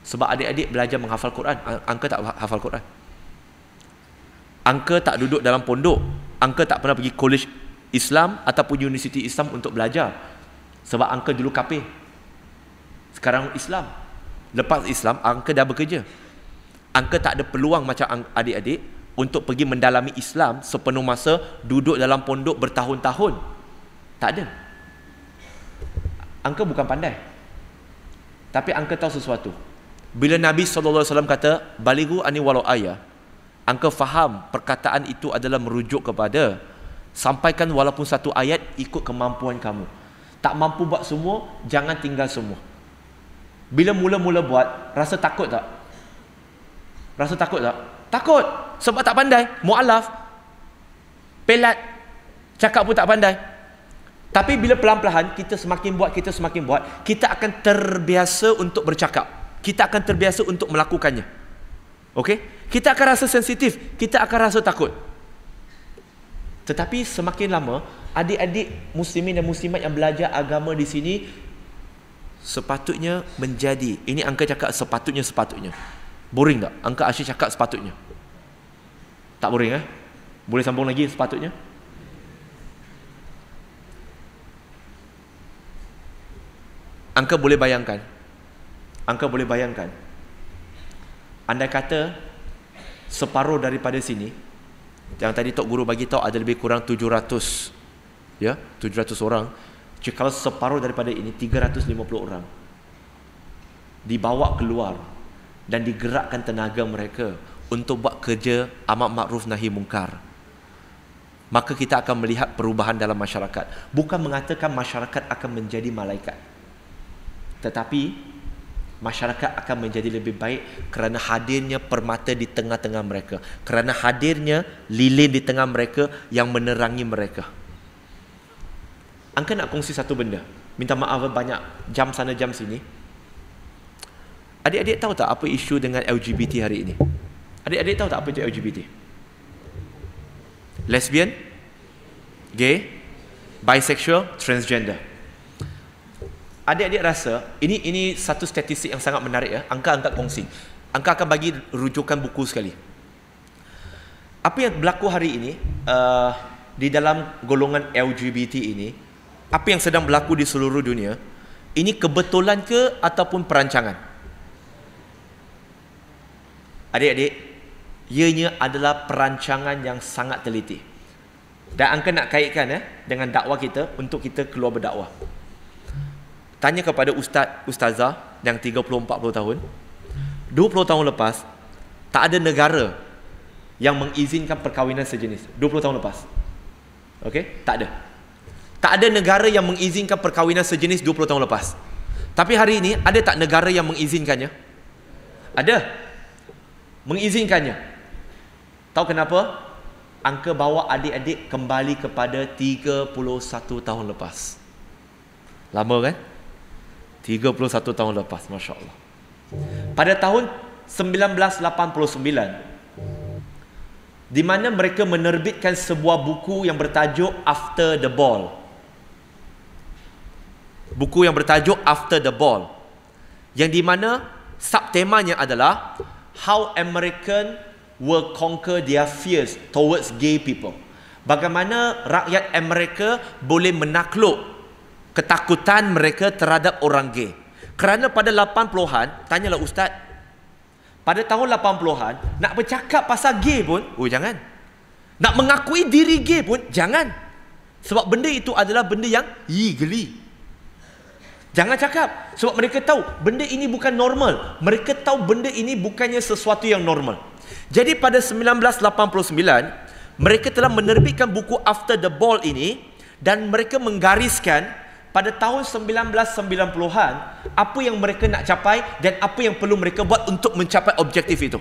Sebab adik-adik belajar menghafal Quran. Uncle tak hafal Quran. Uncle tak duduk dalam pondok Uncle tak pernah pergi college Islam ataupun universiti Islam untuk belajar. Sebab Uncle dulu kafir. Sekarang Islam. Lepas Islam, Uncle dah bekerja. Uncle tak ada peluang macam adik-adik untuk pergi mendalami Islam sepenuh masa duduk dalam pondok bertahun-tahun. Tak ada. Uncle bukan pandai. Tapi Uncle tahu sesuatu. Bila Nabi SAW kata, Balighu ani walau ayah, Angka faham perkataan itu adalah merujuk kepada sampaikan walaupun satu ayat ikut kemampuan kamu. Tak mampu buat semua, jangan tinggal semua. Bila mula-mula buat, rasa takut tak? Rasa takut tak? Takut sebab tak pandai, mualaf. Pelat cakap pun tak pandai. Tapi bila pelan-pelan kita semakin buat, kita semakin buat, kita akan terbiasa untuk bercakap. Kita akan terbiasa untuk melakukannya. Okay, Kita akan rasa sensitif, kita akan rasa takut. Tetapi semakin lama, adik-adik muslimin dan muslimat yang belajar agama di sini sepatutnya menjadi. Ini angka cakap sepatutnya sepatutnya. Boring tak? Angka Asyik cakap sepatutnya. Tak boring eh? Boleh sambung lagi sepatutnya? Angka boleh bayangkan. Angka boleh bayangkan anda kata separuh daripada sini yang tadi tok guru bagi tahu ada lebih kurang 700 ya 700 orang jika separuh daripada ini 350 orang dibawa keluar dan digerakkan tenaga mereka untuk buat kerja amat makruf nahi mungkar maka kita akan melihat perubahan dalam masyarakat bukan mengatakan masyarakat akan menjadi malaikat tetapi masyarakat akan menjadi lebih baik kerana hadirnya permata di tengah-tengah mereka kerana hadirnya lilin di tengah mereka yang menerangi mereka Angka nak kongsi satu benda minta maaf banyak jam sana jam sini adik-adik tahu tak apa isu dengan LGBT hari ini adik-adik tahu tak apa itu LGBT lesbian gay bisexual transgender adik-adik rasa ini ini satu statistik yang sangat menarik ya angka angkat kongsi angka akan bagi rujukan buku sekali apa yang berlaku hari ini uh, di dalam golongan LGBT ini apa yang sedang berlaku di seluruh dunia ini kebetulan ke ataupun perancangan adik-adik ianya adalah perancangan yang sangat teliti dan angka nak kaitkan ya eh, dengan dakwah kita untuk kita keluar berdakwah tanya kepada ustaz ustazah yang 30 40 tahun 20 tahun lepas tak ada negara yang mengizinkan perkahwinan sejenis 20 tahun lepas okey tak ada tak ada negara yang mengizinkan perkahwinan sejenis 20 tahun lepas tapi hari ini ada tak negara yang mengizinkannya ada mengizinkannya tahu kenapa angka bawa adik-adik kembali kepada 31 tahun lepas lama kan 31 tahun lepas Masya Allah Pada tahun 1989 di mana mereka menerbitkan sebuah buku yang bertajuk After the Ball buku yang bertajuk After the Ball yang di mana subtemanya adalah How American will conquer their fears towards gay people. Bagaimana rakyat Amerika boleh menakluk ketakutan mereka terhadap orang gay. Kerana pada 80-an, tanyalah ustaz. Pada tahun 80-an, nak bercakap pasal gay pun, oh jangan. Nak mengakui diri gay pun, jangan. Sebab benda itu adalah benda yang yigli. Jangan cakap. Sebab mereka tahu benda ini bukan normal. Mereka tahu benda ini bukannya sesuatu yang normal. Jadi pada 1989, mereka telah menerbitkan buku After the Ball ini dan mereka menggariskan pada tahun 1990-an apa yang mereka nak capai dan apa yang perlu mereka buat untuk mencapai objektif itu.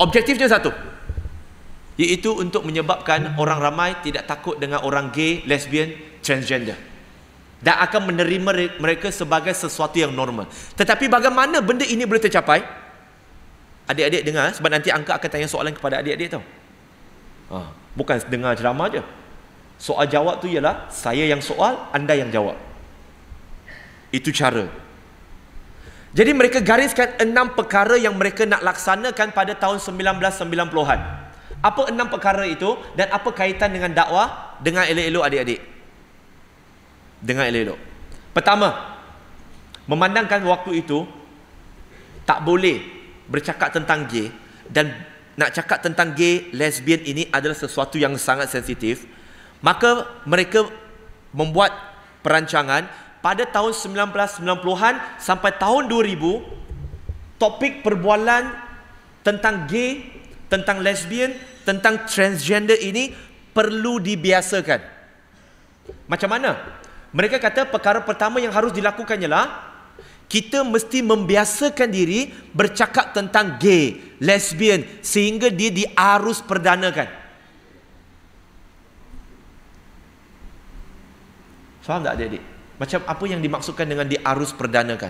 Objektifnya satu. Iaitu untuk menyebabkan orang ramai tidak takut dengan orang gay, lesbian, transgender. Dan akan menerima mereka sebagai sesuatu yang normal. Tetapi bagaimana benda ini boleh tercapai? Adik-adik dengar sebab nanti Angka akan tanya soalan kepada adik-adik tau. Ha, bukan dengar ceramah je. Soal jawab tu ialah saya yang soal, anda yang jawab. Itu cara. Jadi mereka gariskan enam perkara yang mereka nak laksanakan pada tahun 1990-an. Apa enam perkara itu dan apa kaitan dengan dakwah dengan elok-elok adik-adik? Dengan elok-elok. Pertama, memandangkan waktu itu tak boleh bercakap tentang gay dan nak cakap tentang gay lesbian ini adalah sesuatu yang sangat sensitif. Maka mereka membuat perancangan pada tahun 1990-an sampai tahun 2000 topik perbualan tentang gay, tentang lesbian, tentang transgender ini perlu dibiasakan. Macam mana? Mereka kata perkara pertama yang harus dilakukan ialah kita mesti membiasakan diri bercakap tentang gay, lesbian sehingga dia diarus perdanakan. kan. Faham tak adik-adik? Macam apa yang dimaksudkan dengan diarus perdanakan?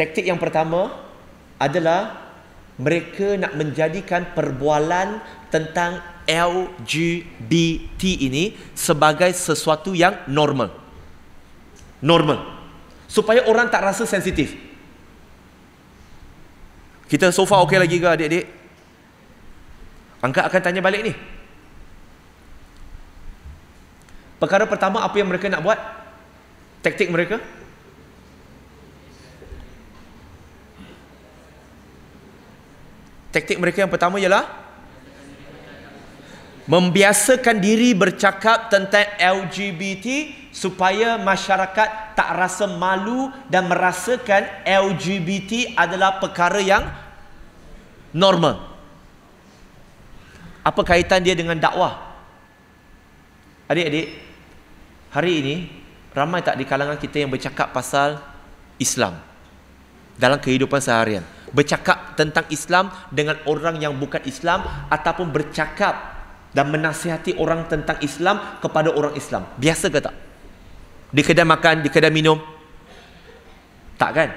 Taktik yang pertama adalah mereka nak menjadikan perbualan tentang LGBT ini sebagai sesuatu yang normal. Normal. Supaya orang tak rasa sensitif. Kita so far okey lagi ke adik-adik? Angkat akan tanya balik ni. Perkara pertama apa yang mereka nak buat? Taktik mereka? Taktik mereka yang pertama ialah membiasakan diri bercakap tentang LGBT supaya masyarakat tak rasa malu dan merasakan LGBT adalah perkara yang normal apa kaitan dia dengan dakwah? Adik-adik, hari ini ramai tak di kalangan kita yang bercakap pasal Islam dalam kehidupan seharian. Bercakap tentang Islam dengan orang yang bukan Islam ataupun bercakap dan menasihati orang tentang Islam kepada orang Islam. Biasa ke tak? Di kedai makan, di kedai minum. Tak kan?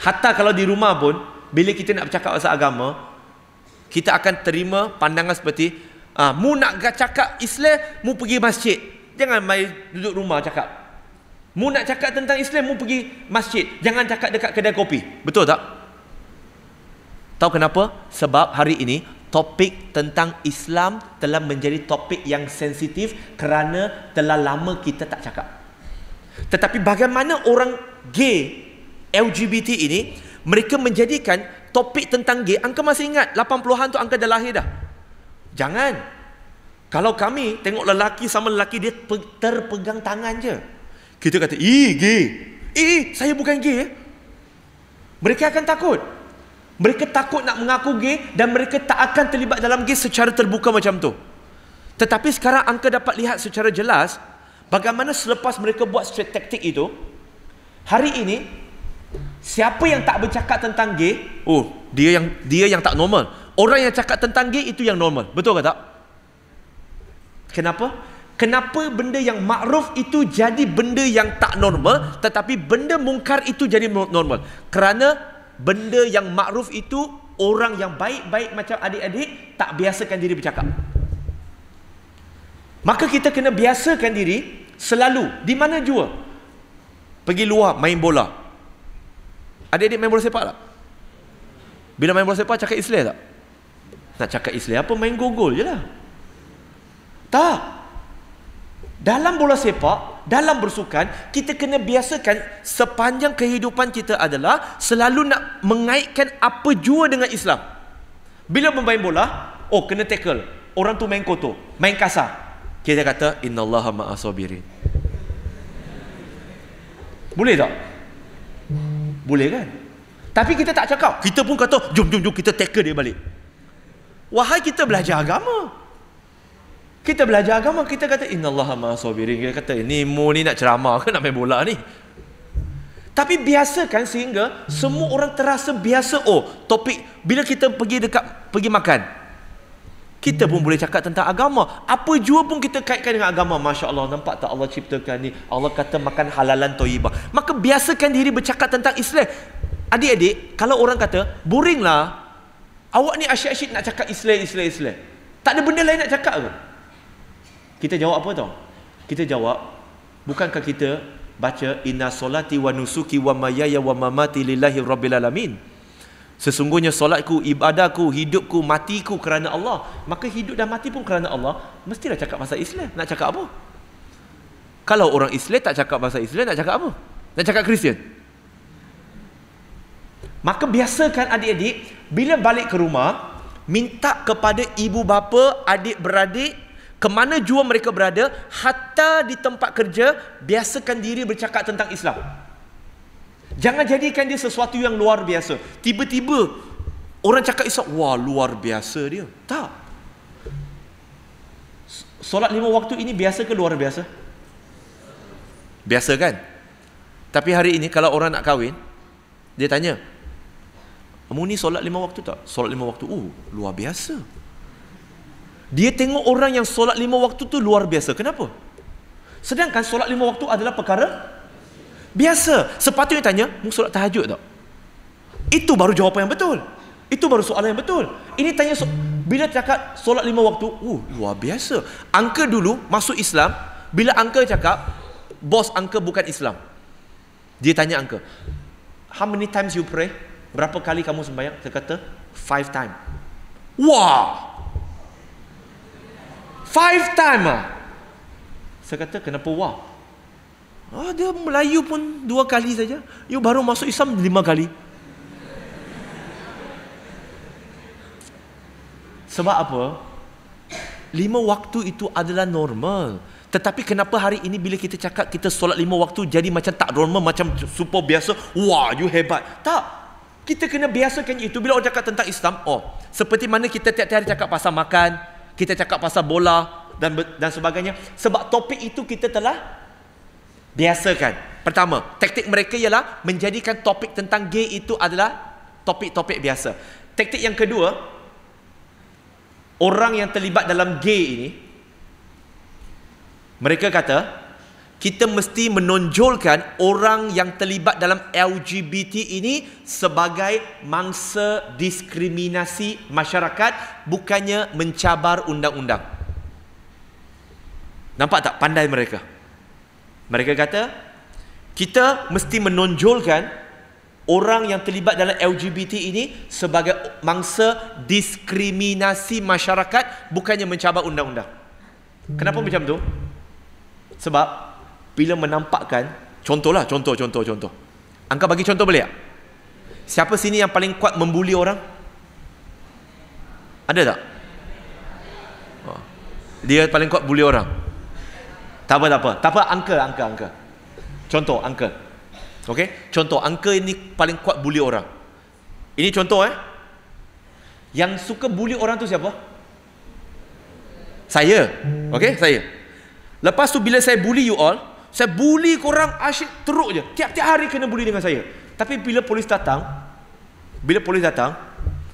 Hatta kalau di rumah pun, bila kita nak bercakap pasal agama, kita akan terima pandangan seperti ah mu nak cakap Islam mu pergi masjid jangan mai duduk rumah cakap mu nak cakap tentang Islam mu pergi masjid jangan cakap dekat kedai kopi betul tak tahu kenapa sebab hari ini topik tentang Islam telah menjadi topik yang sensitif kerana telah lama kita tak cakap tetapi bagaimana orang gay LGBT ini mereka menjadikan topik tentang gay angka masih ingat 80-an tu angka dah lahir dah jangan kalau kami tengok lelaki sama lelaki dia terpegang tangan je kita kata ih gay ih saya bukan gay eh. mereka akan takut mereka takut nak mengaku gay dan mereka tak akan terlibat dalam gay secara terbuka macam tu tetapi sekarang angka dapat lihat secara jelas bagaimana selepas mereka buat strategik itu hari ini Siapa yang tak bercakap tentang gay? Oh, dia yang dia yang tak normal. Orang yang cakap tentang gay itu yang normal. Betul ke tak? Kenapa? Kenapa benda yang makruf itu jadi benda yang tak normal tetapi benda mungkar itu jadi normal? Kerana benda yang makruf itu orang yang baik-baik macam adik-adik tak biasakan diri bercakap. Maka kita kena biasakan diri selalu di mana jua pergi luar main bola, Adik-adik main bola sepak tak? Bila main bola sepak cakap Islam tak? Nak cakap Islam apa main gogol je lah Tak Dalam bola sepak Dalam bersukan Kita kena biasakan Sepanjang kehidupan kita adalah Selalu nak mengaitkan apa jua dengan Islam Bila bermain bola Oh kena tackle Orang tu main kotor Main kasar Kita kata Inna Allah ma'asabirin Boleh tak? Boleh kan? Tapi kita tak cakap. Kita pun kata, jom, jom, jom, kita tackle dia balik. Wahai kita belajar agama. Kita belajar agama, kita kata, Inna Allah sabirin. Kita kata, ni mu ni nak ceramah ke nak main bola ni? Tapi biasa kan sehingga semua orang terasa biasa. Oh, topik, bila kita pergi dekat, pergi makan kita pun boleh cakap tentang agama apa jua pun kita kaitkan dengan agama Masya Allah nampak tak Allah ciptakan ni Allah kata makan halalan toibah maka biasakan diri bercakap tentang Islam adik-adik kalau orang kata boring lah awak ni asyik-asyik nak cakap Islam Islam Islam tak ada benda lain nak cakap ke kita jawab apa tau kita jawab bukankah kita baca inna solati wa nusuki wa mayaya wa mamati lillahi rabbil alamin Sesungguhnya solatku, ibadahku, hidupku, matiku kerana Allah. Maka hidup dan mati pun kerana Allah. Mestilah cakap pasal Islam. Nak cakap apa? Kalau orang Islam tak cakap pasal Islam, nak cakap apa? Nak cakap Kristian? Maka biasakan adik-adik, bila balik ke rumah, minta kepada ibu bapa, adik-beradik, ke mana jua mereka berada, hatta di tempat kerja, biasakan diri bercakap tentang Islam. Islam. Jangan jadikan dia sesuatu yang luar biasa. Tiba-tiba orang cakap Isa, wah luar biasa dia. Tak. Solat lima waktu ini biasa ke luar biasa? Biasa kan? Tapi hari ini kalau orang nak kahwin, dia tanya, kamu ni solat lima waktu tak? Solat lima waktu, uh, luar biasa. Dia tengok orang yang solat lima waktu tu luar biasa. Kenapa? Sedangkan solat lima waktu adalah perkara Biasa. Sepatutnya tanya, mu solat tahajud tak? Itu baru jawapan yang betul. Itu baru soalan yang betul. Ini tanya so- bila cakap solat lima waktu, uh, luar biasa. Angka dulu masuk Islam, bila angka cakap, bos angka bukan Islam. Dia tanya angka, how many times you pray? Berapa kali kamu sembahyang? Dia kata, five times. Wah! Five times. ah! Saya kata, kenapa wah? Oh, dia Melayu pun dua kali saja. You baru masuk Islam lima kali. Sebab apa? Lima waktu itu adalah normal. Tetapi kenapa hari ini bila kita cakap kita solat lima waktu jadi macam tak normal, macam super biasa. Wah, you hebat. Tak. Kita kena biasakan itu. Bila orang cakap tentang Islam, oh, seperti mana kita tiap-tiap hari cakap pasal makan, kita cakap pasal bola dan dan sebagainya. Sebab topik itu kita telah Biasakan. Pertama, taktik mereka ialah menjadikan topik tentang gay itu adalah topik-topik biasa. Taktik yang kedua, orang yang terlibat dalam gay ini mereka kata kita mesti menonjolkan orang yang terlibat dalam LGBT ini sebagai mangsa diskriminasi masyarakat bukannya mencabar undang-undang. Nampak tak pandai mereka? Mereka kata kita mesti menonjolkan orang yang terlibat dalam LGBT ini sebagai mangsa diskriminasi masyarakat bukannya mencabar undang-undang. Kenapa macam tu? Sebab bila menampakkan contohlah contoh contoh contoh. Angka bagi contoh boleh tak? Siapa sini yang paling kuat membuli orang? Ada tak? Oh. Dia paling kuat buli orang tak apa tak apa tak apa uncle uncle uncle contoh uncle okay? contoh uncle ini paling kuat bully orang ini contoh eh yang suka bully orang tu siapa saya okay? saya lepas tu bila saya bully you all saya bully korang asyik teruk je tiap-tiap hari kena bully dengan saya tapi bila polis datang bila polis datang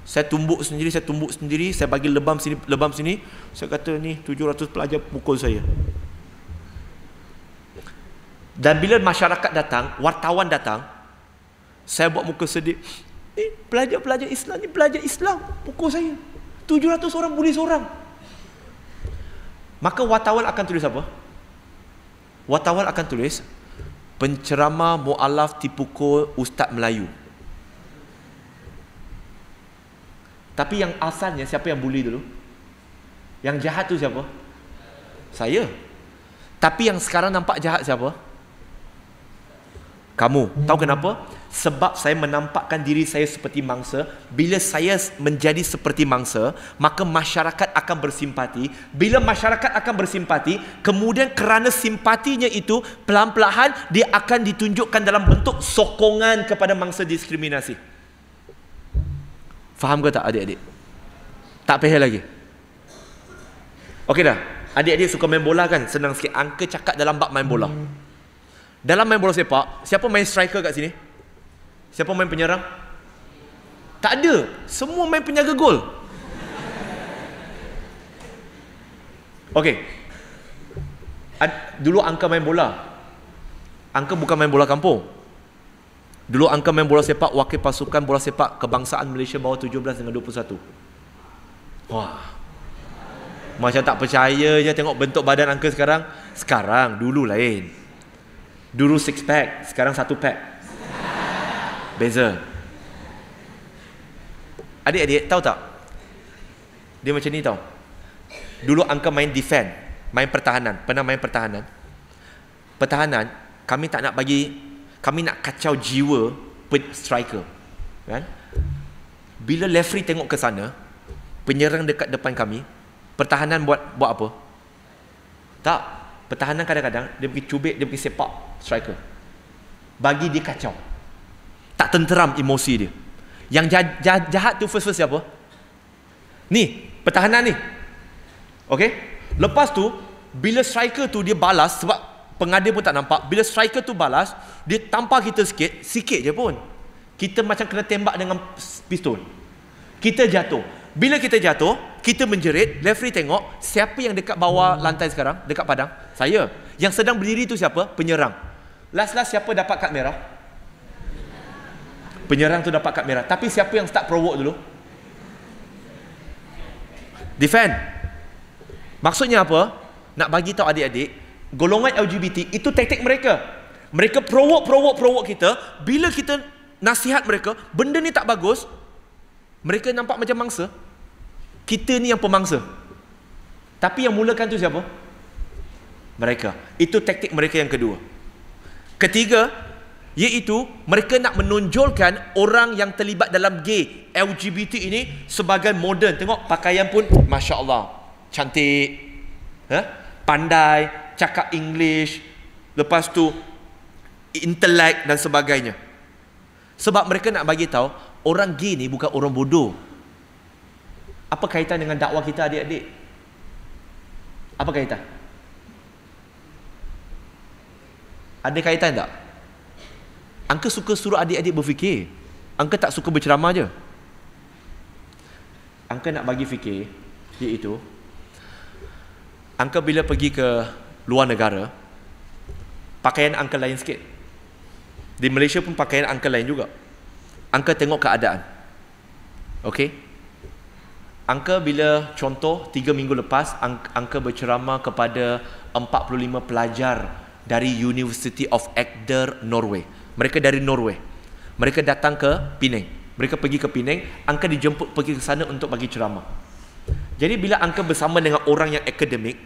saya tumbuk sendiri saya tumbuk sendiri saya bagi lebam sini lebam sini saya kata ni 700 pelajar pukul saya dan bila masyarakat datang, wartawan datang, saya buat muka sedih. Eh, pelajar-pelajar Islam ni pelajar Islam pukul saya. 700 orang bully seorang. Maka wartawan akan tulis apa? Wartawan akan tulis pencerama mualaf dipukul ustaz Melayu. Tapi yang asalnya siapa yang bully dulu? Yang jahat tu siapa? Saya. Tapi yang sekarang nampak jahat Siapa? kamu. Tahu kenapa? Sebab saya menampakkan diri saya seperti mangsa, bila saya menjadi seperti mangsa, maka masyarakat akan bersimpati. Bila masyarakat akan bersimpati, kemudian kerana simpatinya itu pelan pelahan dia akan ditunjukkan dalam bentuk sokongan kepada mangsa diskriminasi. Faham ke tak adik-adik? Tak payah lagi. Okey dah. Adik-adik suka main bola kan? Senang sikit angka cakap dalam bab main bola. Hmm. Dalam main bola sepak, siapa main striker kat sini? Siapa main penyerang? Tak ada. Semua main penjaga gol. Okey. dulu angka main bola. Angka bukan main bola kampung. Dulu angka main bola sepak wakil pasukan bola sepak kebangsaan Malaysia bawah 17 dengan 21. Wah. Macam tak percaya je tengok bentuk badan angka sekarang. Sekarang dulu lain. Dulu six pack, sekarang satu pack. Beza. Adik-adik tahu tak? Dia macam ni tahu. Dulu angka main defend, main pertahanan, pernah main pertahanan. Pertahanan, kami tak nak bagi, kami nak kacau jiwa striker. Kan? Bila referee tengok ke sana, penyerang dekat depan kami, pertahanan buat buat apa? Tak. Pertahanan kadang-kadang dia pergi cubit, dia pergi sepak striker bagi dia kacau tak tenteram emosi dia yang jahat, jahat, tu first-first siapa ni pertahanan ni Okey. lepas tu bila striker tu dia balas sebab pengadil pun tak nampak bila striker tu balas dia tampar kita sikit sikit je pun kita macam kena tembak dengan pistol kita jatuh bila kita jatuh kita menjerit referee tengok siapa yang dekat bawah lantai sekarang dekat padang saya yang sedang berdiri tu siapa penyerang Last-last siapa dapat kad merah? Penyerang tu dapat kad merah. Tapi siapa yang start provoke dulu? Defend. Maksudnya apa? Nak bagi tahu adik-adik, golongan LGBT itu taktik mereka. Mereka provoke, provoke, provoke kita. Bila kita nasihat mereka, benda ni tak bagus, mereka nampak macam mangsa. Kita ni yang pemangsa. Tapi yang mulakan tu siapa? Mereka. Itu taktik mereka yang kedua. Ketiga, iaitu mereka nak menonjolkan orang yang terlibat dalam gay LGBT ini sebagai moden. Tengok pakaian pun masya-Allah. Cantik. Ha? Pandai, cakap English. Lepas tu intellect dan sebagainya. Sebab mereka nak bagi tahu orang gay ni bukan orang bodoh. Apa kaitan dengan dakwah kita adik-adik? Apa kaitan? ada kaitan tak? Angka suka suruh adik-adik berfikir. Angka tak suka berceramah je. Angka nak bagi fikir iaitu Angka bila pergi ke luar negara pakaian angka lain sikit. Di Malaysia pun pakaian angka lain juga. Angka tengok keadaan. Okey. Angka bila contoh 3 minggu lepas angka berceramah kepada 45 pelajar dari University of Agder, Norway. Mereka dari Norway. Mereka datang ke Penang. Mereka pergi ke Penang, Angka dijemput pergi ke sana untuk bagi ceramah. Jadi bila Angka bersama dengan orang yang akademik,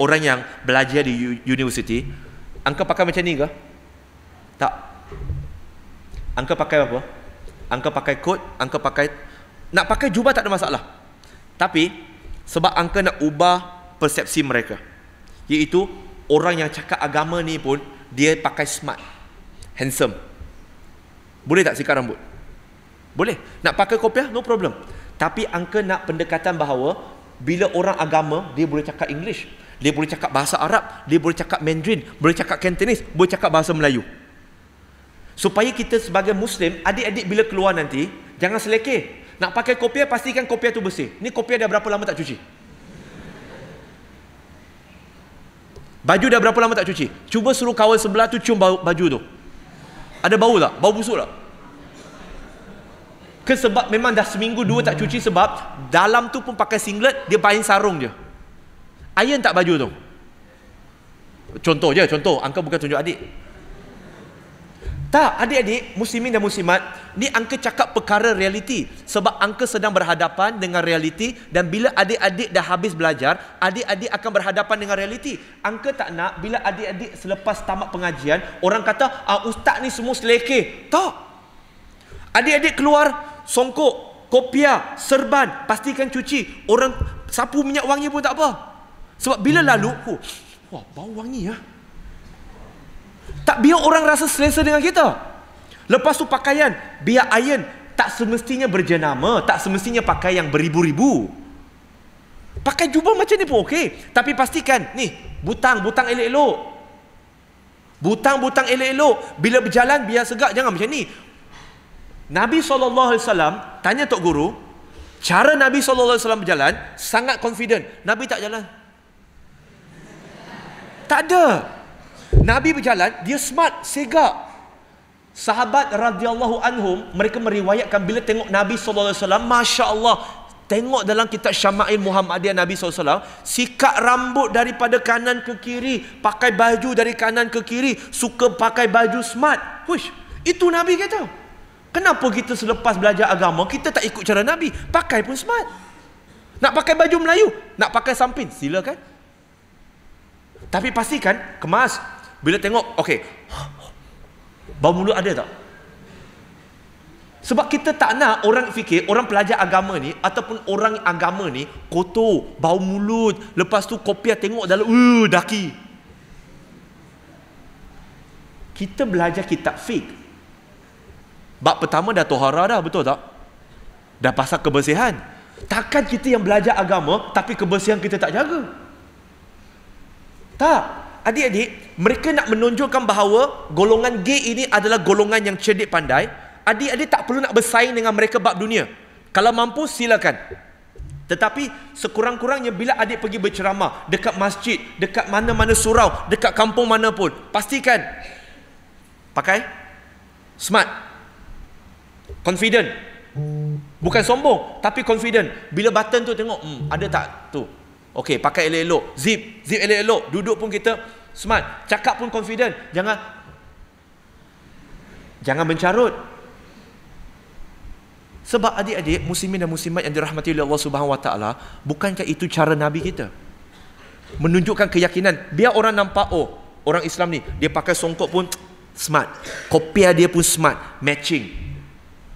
orang yang belajar di University, Angka pakai macam ni ke? Tak. Angka pakai apa? Angka pakai kot, Angka pakai... Nak pakai jubah tak ada masalah. Tapi, sebab Angka nak ubah persepsi mereka. Iaitu, orang yang cakap agama ni pun dia pakai smart handsome boleh tak sikat rambut boleh nak pakai kopiah no problem tapi angka nak pendekatan bahawa bila orang agama dia boleh cakap english dia boleh cakap bahasa arab dia boleh cakap mandarin boleh cakap cantonese boleh cakap bahasa melayu supaya kita sebagai muslim adik-adik bila keluar nanti jangan selekeh nak pakai kopiah pastikan kopiah tu bersih ni kopiah dah berapa lama tak cuci Baju dah berapa lama tak cuci? Cuba suruh kawan sebelah tu cium bau baju tu. Ada bau tak? Bau busuk tak? Ke sebab memang dah seminggu dua tak cuci sebab dalam tu pun pakai singlet, dia pakai sarung je. Iron tak baju tu? Contoh je, contoh. Angka bukan tunjuk adik. Tak, adik-adik, muslimin dan muslimat, ni angka cakap perkara realiti. Sebab angka sedang berhadapan dengan realiti dan bila adik-adik dah habis belajar, adik-adik akan berhadapan dengan realiti. Angka tak nak bila adik-adik selepas tamat pengajian, orang kata, ah, ustaz ni semua seleke. Tak. Adik-adik keluar, songkok, kopia, serban, pastikan cuci. Orang sapu minyak wangi pun tak apa. Sebab bila lalu, oh, wah, bau wangi ya. Tak biar orang rasa selesa dengan kita. Lepas tu pakaian, biar iron. Tak semestinya berjenama, tak semestinya pakai yang beribu-ribu. Pakai jubah macam ni pun okey. Tapi pastikan, ni, butang, butang elok-elok. Butang-butang elok-elok. Bila berjalan, biar segak, jangan macam ni. Nabi SAW tanya Tok Guru, cara Nabi SAW berjalan, sangat confident. Nabi tak jalan. Tak ada. Nabi berjalan, dia smart, segak. Sahabat radhiyallahu anhum, mereka meriwayatkan bila tengok Nabi sallallahu alaihi wasallam, masya-Allah, tengok dalam kitab Syama'il Muhammadiyah Nabi SAW sikat rambut daripada kanan ke kiri pakai baju dari kanan ke kiri suka pakai baju smart Hush, itu Nabi kata kenapa kita selepas belajar agama kita tak ikut cara Nabi pakai pun smart nak pakai baju Melayu nak pakai samping silakan tapi pastikan kemas bila tengok, okey. Bau mulut ada tak? Sebab kita tak nak orang fikir, orang pelajar agama ni ataupun orang agama ni kotor, bau mulut, lepas tu kopiah tengok dalam, uh, daki. Kita belajar kitab fik. Bab pertama dah tohara dah, betul tak? Dah pasal kebersihan. Takkan kita yang belajar agama tapi kebersihan kita tak jaga? Tak adik-adik, mereka nak menunjukkan bahawa golongan G ini adalah golongan yang cerdik pandai. Adik-adik tak perlu nak bersaing dengan mereka bab dunia. Kalau mampu, silakan. Tetapi sekurang-kurangnya bila adik pergi berceramah dekat masjid, dekat mana-mana surau, dekat kampung mana pun, pastikan pakai smart. Confident. Bukan sombong, tapi confident. Bila button tu tengok, hmm, ada tak tu Okay, pakai elok-elok. Zip, zip elok-elok. Duduk pun kita smart. Cakap pun confident. Jangan jangan mencarut. Sebab adik-adik muslimin dan muslimat yang dirahmati oleh Allah Subhanahu Wa Taala, bukankah itu cara nabi kita? Menunjukkan keyakinan, biar orang nampak oh, orang Islam ni dia pakai songkok pun smart. kopi dia pun smart, matching.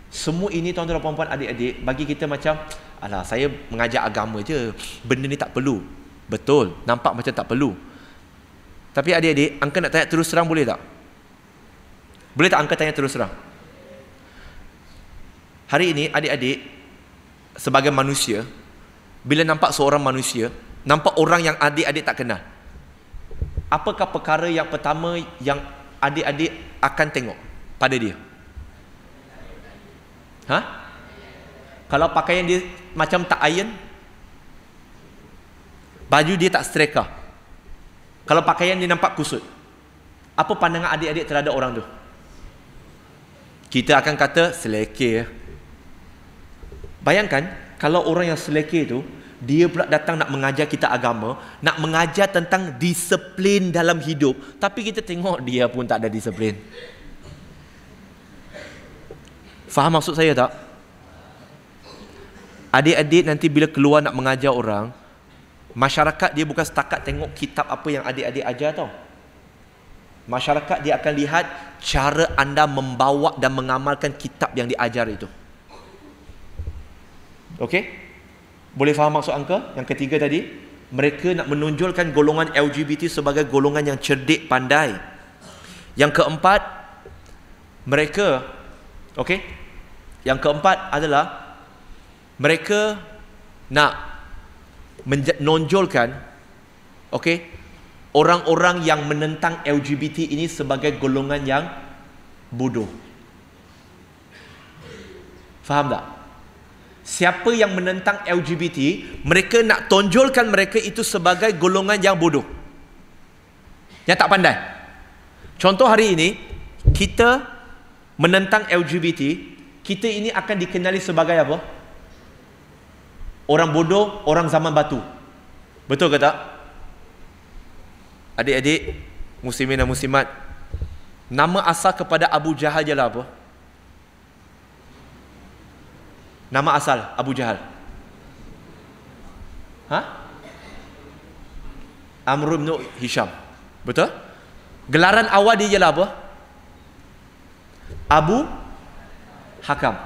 Semua ini tuan-tuan dan puan-puan adik-adik bagi kita macam Alah saya mengajar agama je Benda ni tak perlu Betul Nampak macam tak perlu Tapi adik-adik Angka nak tanya terus terang boleh tak? Boleh tak angka tanya terus terang? Hari ini adik-adik Sebagai manusia Bila nampak seorang manusia Nampak orang yang adik-adik tak kenal Apakah perkara yang pertama Yang adik-adik akan tengok Pada dia? Hah? kalau pakaian dia macam tak iron baju dia tak streka kalau pakaian dia nampak kusut apa pandangan adik-adik terhadap orang tu kita akan kata seleke bayangkan kalau orang yang seleke tu dia pula datang nak mengajar kita agama nak mengajar tentang disiplin dalam hidup tapi kita tengok dia pun tak ada disiplin faham maksud saya tak? adik-adik nanti bila keluar nak mengajar orang masyarakat dia bukan setakat tengok kitab apa yang adik-adik ajar tau masyarakat dia akan lihat cara anda membawa dan mengamalkan kitab yang diajar itu Okey? boleh faham maksud angka yang ketiga tadi mereka nak menonjolkan golongan LGBT sebagai golongan yang cerdik pandai yang keempat mereka okey? yang keempat adalah mereka nak menonjolkan okey orang-orang yang menentang LGBT ini sebagai golongan yang bodoh. Faham tak? Siapa yang menentang LGBT, mereka nak tonjolkan mereka itu sebagai golongan yang bodoh. Yang tak pandai. Contoh hari ini, kita menentang LGBT, kita ini akan dikenali sebagai apa? orang bodoh orang zaman batu betul ke tak adik-adik muslimin dan muslimat nama asal kepada Abu Jahal je lah apa nama asal Abu Jahal ha Amr ibn Hisham betul gelaran awal dia je lah apa Abu Hakam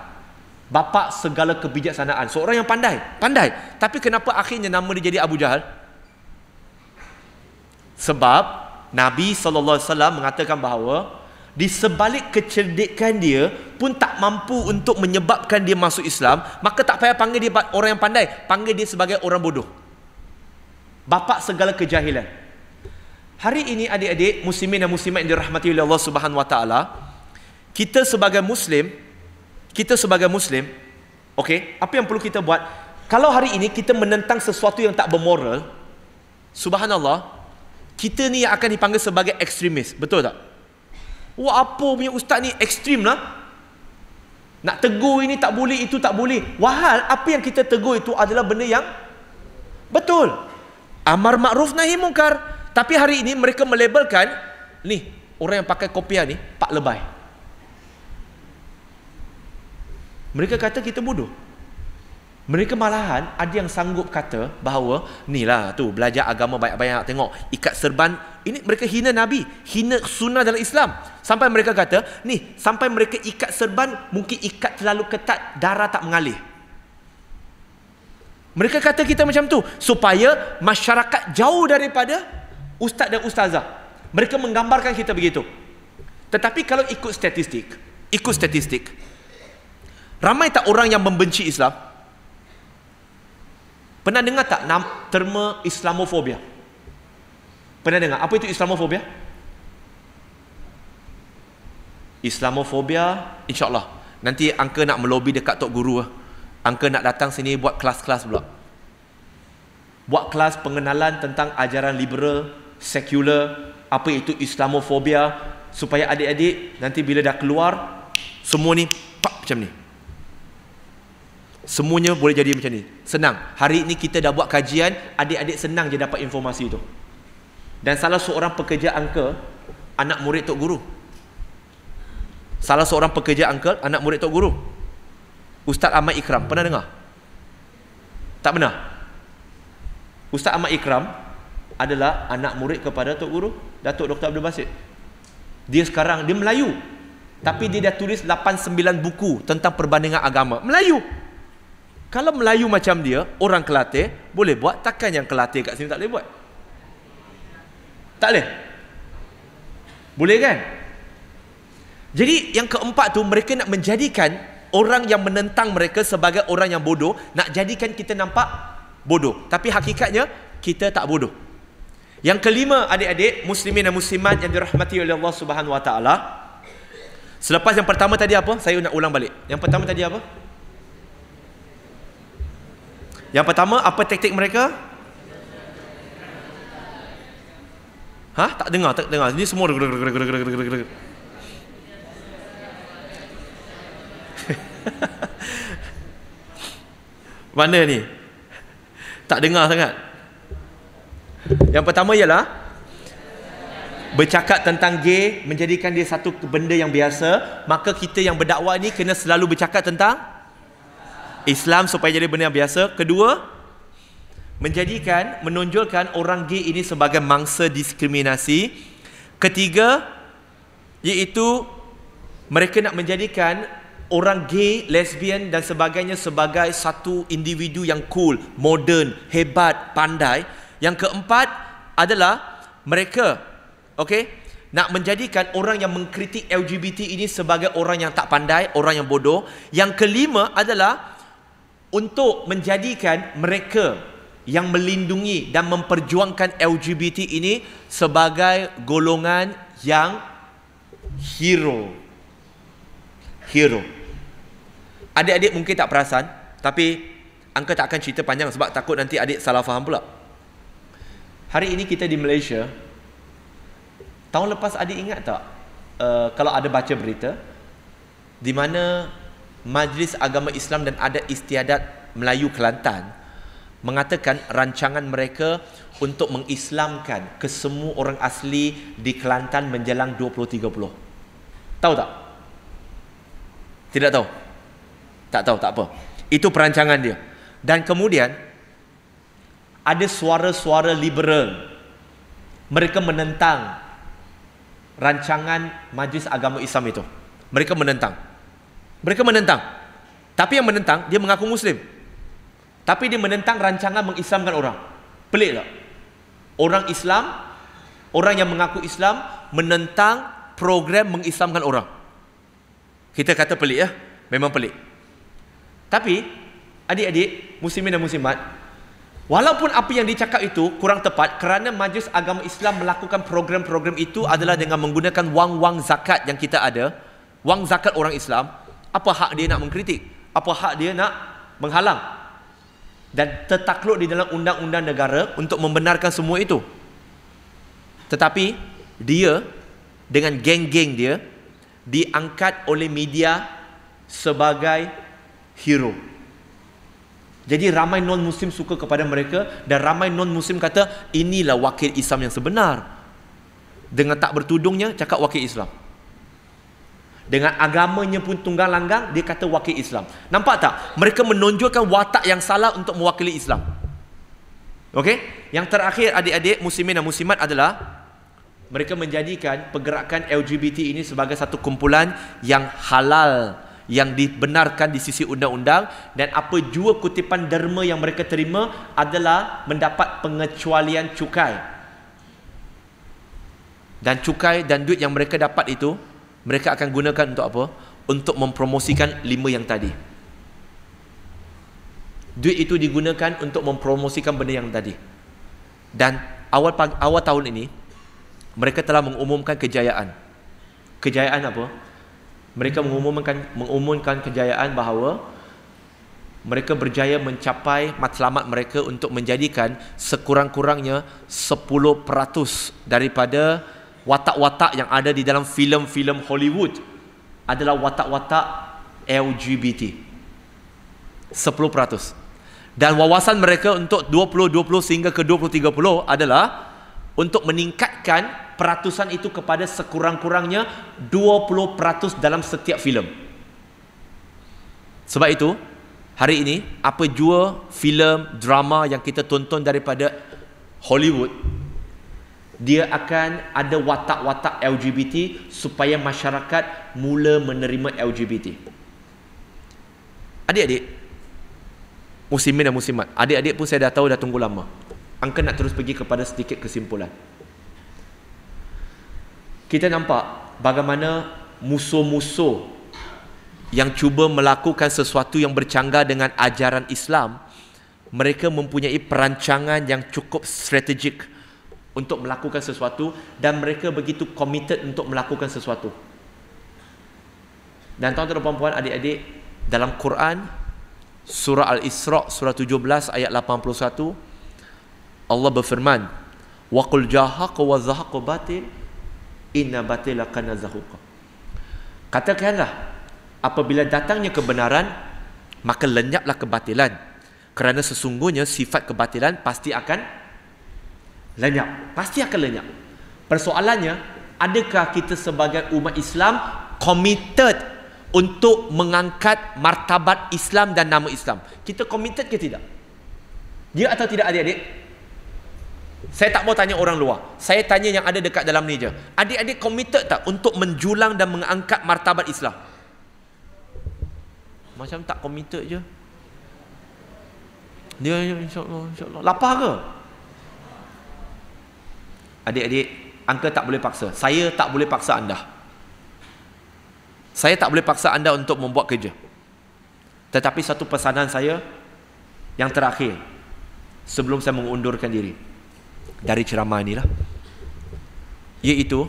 bapa segala kebijaksanaan seorang yang pandai pandai tapi kenapa akhirnya nama dia jadi Abu Jahal sebab Nabi saw mengatakan bahawa di sebalik kecerdikan dia pun tak mampu untuk menyebabkan dia masuk Islam maka tak payah panggil dia orang yang pandai panggil dia sebagai orang bodoh bapa segala kejahilan hari ini adik-adik muslimin dan muslimat yang dirahmati oleh Allah Subhanahu wa taala kita sebagai muslim kita sebagai muslim okey apa yang perlu kita buat kalau hari ini kita menentang sesuatu yang tak bermoral subhanallah kita ni yang akan dipanggil sebagai ekstremis betul tak wah apa punya ustaz ni ekstrem lah nak tegur ini tak boleh itu tak boleh wahal apa yang kita tegur itu adalah benda yang betul amar ma'ruf nahi mungkar tapi hari ini mereka melabelkan ni orang yang pakai kopiah ni pak lebay Mereka kata kita bodoh. Mereka malahan ada yang sanggup kata bahawa ni lah tu belajar agama banyak-banyak tengok ikat serban ini mereka hina Nabi hina sunnah dalam Islam sampai mereka kata ni sampai mereka ikat serban mungkin ikat terlalu ketat darah tak mengalir mereka kata kita macam tu supaya masyarakat jauh daripada ustaz dan ustazah mereka menggambarkan kita begitu tetapi kalau ikut statistik ikut statistik Ramai tak orang yang membenci Islam? Pernah dengar tak terma Islamofobia? Pernah dengar? Apa itu Islamofobia? Islamofobia, insyaAllah. Nanti Angka nak melobi dekat Tok Guru lah. Angka nak datang sini buat kelas-kelas pula. Buat kelas pengenalan tentang ajaran liberal, sekular, apa itu Islamofobia. Supaya adik-adik nanti bila dah keluar, semua ni, pak macam ni semuanya boleh jadi macam ni senang hari ini kita dah buat kajian adik-adik senang je dapat informasi tu dan salah seorang pekerja uncle anak murid tok guru salah seorang pekerja uncle anak murid tok guru Ustaz Ahmad Ikram pernah dengar tak pernah Ustaz Ahmad Ikram adalah anak murid kepada tok guru Datuk Dr Abdul Basit dia sekarang dia Melayu tapi dia dah tulis 8 9 buku tentang perbandingan agama Melayu kalau Melayu macam dia, orang Kelate boleh buat takkan yang Kelate kat sini tak boleh buat? Tak boleh. Boleh kan? Jadi yang keempat tu mereka nak menjadikan orang yang menentang mereka sebagai orang yang bodoh, nak jadikan kita nampak bodoh. Tapi hakikatnya kita tak bodoh. Yang kelima adik-adik muslimin dan muslimat yang dirahmati oleh Allah Subhanahu Wa Taala. Selepas yang pertama tadi apa? Saya nak ulang balik. Yang pertama tadi apa? Yang pertama apa taktik mereka? Ha? Tak dengar, tak dengar. Ini semua Mana ni? Tak dengar sangat. Yang pertama ialah bercakap tentang gay menjadikan dia satu benda yang biasa, maka kita yang berdakwah ni kena selalu bercakap tentang Islam supaya jadi benda biasa. Kedua, menjadikan menonjolkan orang gay ini sebagai mangsa diskriminasi. Ketiga, iaitu mereka nak menjadikan orang gay, lesbian dan sebagainya sebagai satu individu yang cool, modern, hebat, pandai. Yang keempat adalah mereka okay, nak menjadikan orang yang mengkritik LGBT ini sebagai orang yang tak pandai, orang yang bodoh. Yang kelima adalah untuk menjadikan mereka yang melindungi dan memperjuangkan LGBT ini sebagai golongan yang hero. Hero. Adik-adik mungkin tak perasan tapi angka tak akan cerita panjang sebab takut nanti adik salah faham pula. Hari ini kita di Malaysia tahun lepas adik ingat tak uh, kalau ada baca berita di mana Majlis Agama Islam dan Adat Istiadat Melayu Kelantan mengatakan rancangan mereka untuk mengislamkan kesemua orang asli di Kelantan menjelang 2030. Tahu tak? Tidak tahu. Tak tahu, tak apa. Itu perancangan dia. Dan kemudian ada suara-suara liberal mereka menentang rancangan Majlis Agama Islam itu. Mereka menentang. Mereka menentang. Tapi yang menentang, dia mengaku Muslim. Tapi dia menentang rancangan mengislamkan orang. Pelik tak? Orang Islam, orang yang mengaku Islam, menentang program mengislamkan orang. Kita kata pelik ya? Memang pelik. Tapi, adik-adik, muslimin dan muslimat, walaupun apa yang dicakap itu kurang tepat kerana Majlis Agama Islam melakukan program-program itu adalah dengan menggunakan wang-wang zakat yang kita ada, wang zakat orang Islam, apa hak dia nak mengkritik apa hak dia nak menghalang dan tertakluk di dalam undang-undang negara untuk membenarkan semua itu tetapi dia dengan geng-geng dia diangkat oleh media sebagai hero jadi ramai non-muslim suka kepada mereka dan ramai non-muslim kata inilah wakil Islam yang sebenar dengan tak bertudungnya cakap wakil Islam dengan agamanya pun tunggang langgang dia kata wakil Islam nampak tak mereka menonjolkan watak yang salah untuk mewakili Islam okey yang terakhir adik-adik muslimin dan muslimat adalah mereka menjadikan pergerakan LGBT ini sebagai satu kumpulan yang halal yang dibenarkan di sisi undang-undang dan apa jua kutipan derma yang mereka terima adalah mendapat pengecualian cukai dan cukai dan duit yang mereka dapat itu mereka akan gunakan untuk apa? Untuk mempromosikan lima yang tadi. Duit itu digunakan untuk mempromosikan benda yang tadi. Dan awal awal tahun ini mereka telah mengumumkan kejayaan. Kejayaan apa? Mereka mengumumkan mengumumkan kejayaan bahawa mereka berjaya mencapai matlamat mereka untuk menjadikan sekurang-kurangnya 10% daripada watak-watak yang ada di dalam filem-filem Hollywood adalah watak-watak LGBT. 10%. Dan wawasan mereka untuk 2020 sehingga ke 2030 adalah untuk meningkatkan peratusan itu kepada sekurang-kurangnya 20% dalam setiap filem. Sebab itu, hari ini apa jua filem drama yang kita tonton daripada Hollywood dia akan ada watak-watak LGBT supaya masyarakat mula menerima LGBT. Adik-adik, muslimin dan muslimat, adik-adik pun saya dah tahu dah tunggu lama. Angka nak terus pergi kepada sedikit kesimpulan. Kita nampak bagaimana musuh-musuh yang cuba melakukan sesuatu yang bercanggah dengan ajaran Islam, mereka mempunyai perancangan yang cukup strategik untuk melakukan sesuatu dan mereka begitu committed untuk melakukan sesuatu. Dan tuan-tuan dan puan-puan, adik-adik, dalam Quran surah Al-Isra surah 17 ayat 81 Allah berfirman, "Wa qul jahaqu wa zahaqu batil inna batila kana zahuqa." Katakanlah apabila datangnya kebenaran maka lenyaplah kebatilan kerana sesungguhnya sifat kebatilan pasti akan lenyap pasti akan lenyap persoalannya adakah kita sebagai umat Islam committed untuk mengangkat martabat Islam dan nama Islam kita committed ke tidak dia ya atau tidak adik-adik saya tak mau tanya orang luar saya tanya yang ada dekat dalam ni je adik-adik committed tak untuk menjulang dan mengangkat martabat Islam macam tak committed je dia insyaAllah insyaAllah lapar ke adik-adik uncle tak boleh paksa saya tak boleh paksa anda saya tak boleh paksa anda untuk membuat kerja tetapi satu pesanan saya yang terakhir sebelum saya mengundurkan diri dari ceramah inilah iaitu